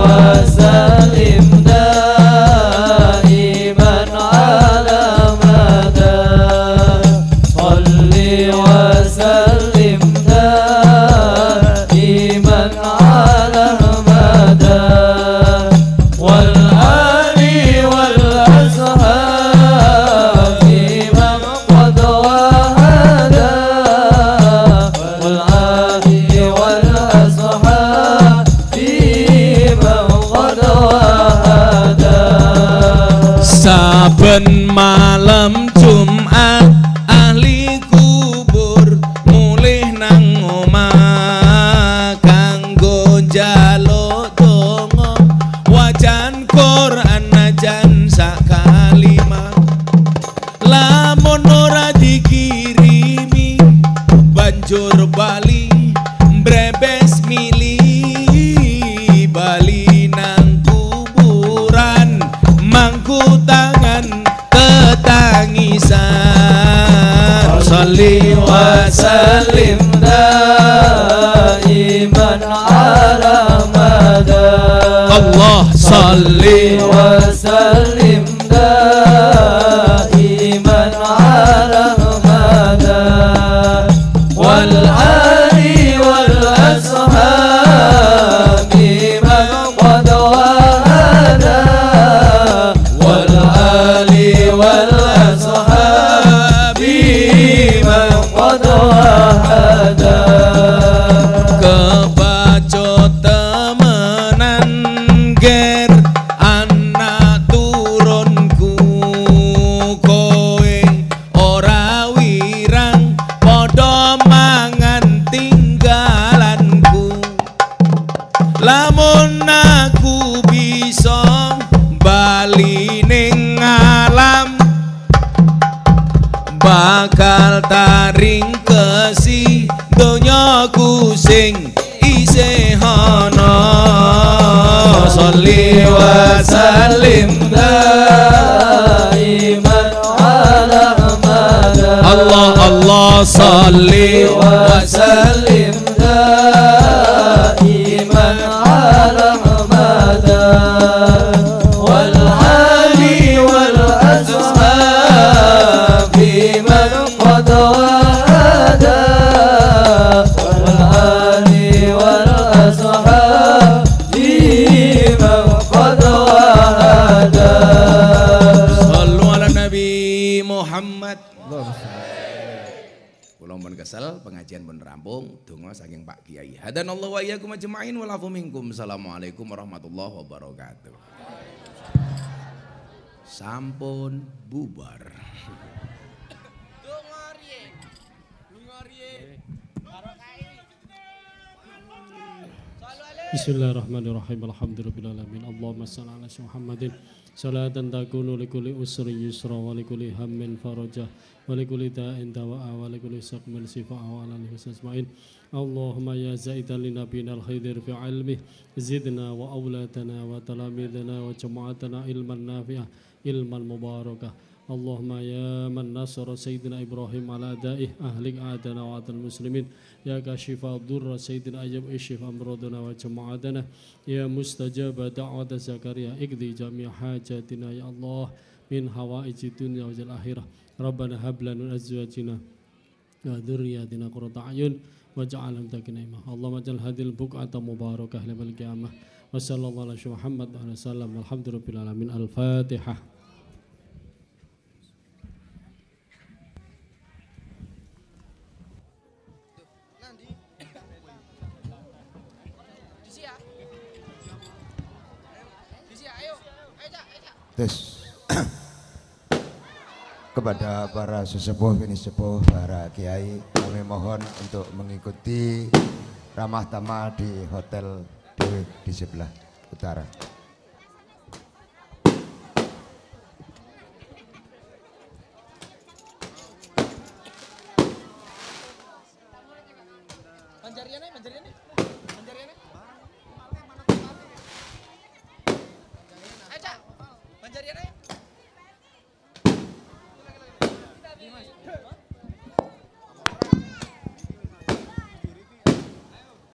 وصلي وسلم Assalamualaikum warahmatullahi wabarakatuh. Sampun bubar. Bismillahirrahmanirrahim. Alhamdulillahirabbil Allahumma shalli ala Muhammadin salatan takunu likulli usri yusra wa likulli hammin farajah wa likulli da'in dawa'a wa likulli saqmin sifa'a wa ala lihi اللهم يا زائدا لنبينا الخير في علمه زدنا وأولادنا وتلاميذنا وجماعتنا علما نافعا علما مباركا اللهم يا من نصر سيدنا إبراهيم على أدائه أهلك أعدنا وأعدى المسلمين يا كاشف الضر سيدنا أيوب اشف أمرضنا وجماعتنا يا مستجاب دعوة زكريا اقضي جميع حاجاتنا يا الله من حوائج الدنيا والآخرة ربنا هب لنا من أزواجنا وذرياتنا قرة أعين واجعلهم ذاك نعمة اللهم اجعل هذه البقعة مباركة لما القيامة وصلى الله على محمد وعلى وسلم والحمد رب العالمين الفاتحة This. kepada para sesepuh, ini sepuh, para kiai, kami mohon untuk mengikuti ramah tamah di hotel Dewi di sebelah utara.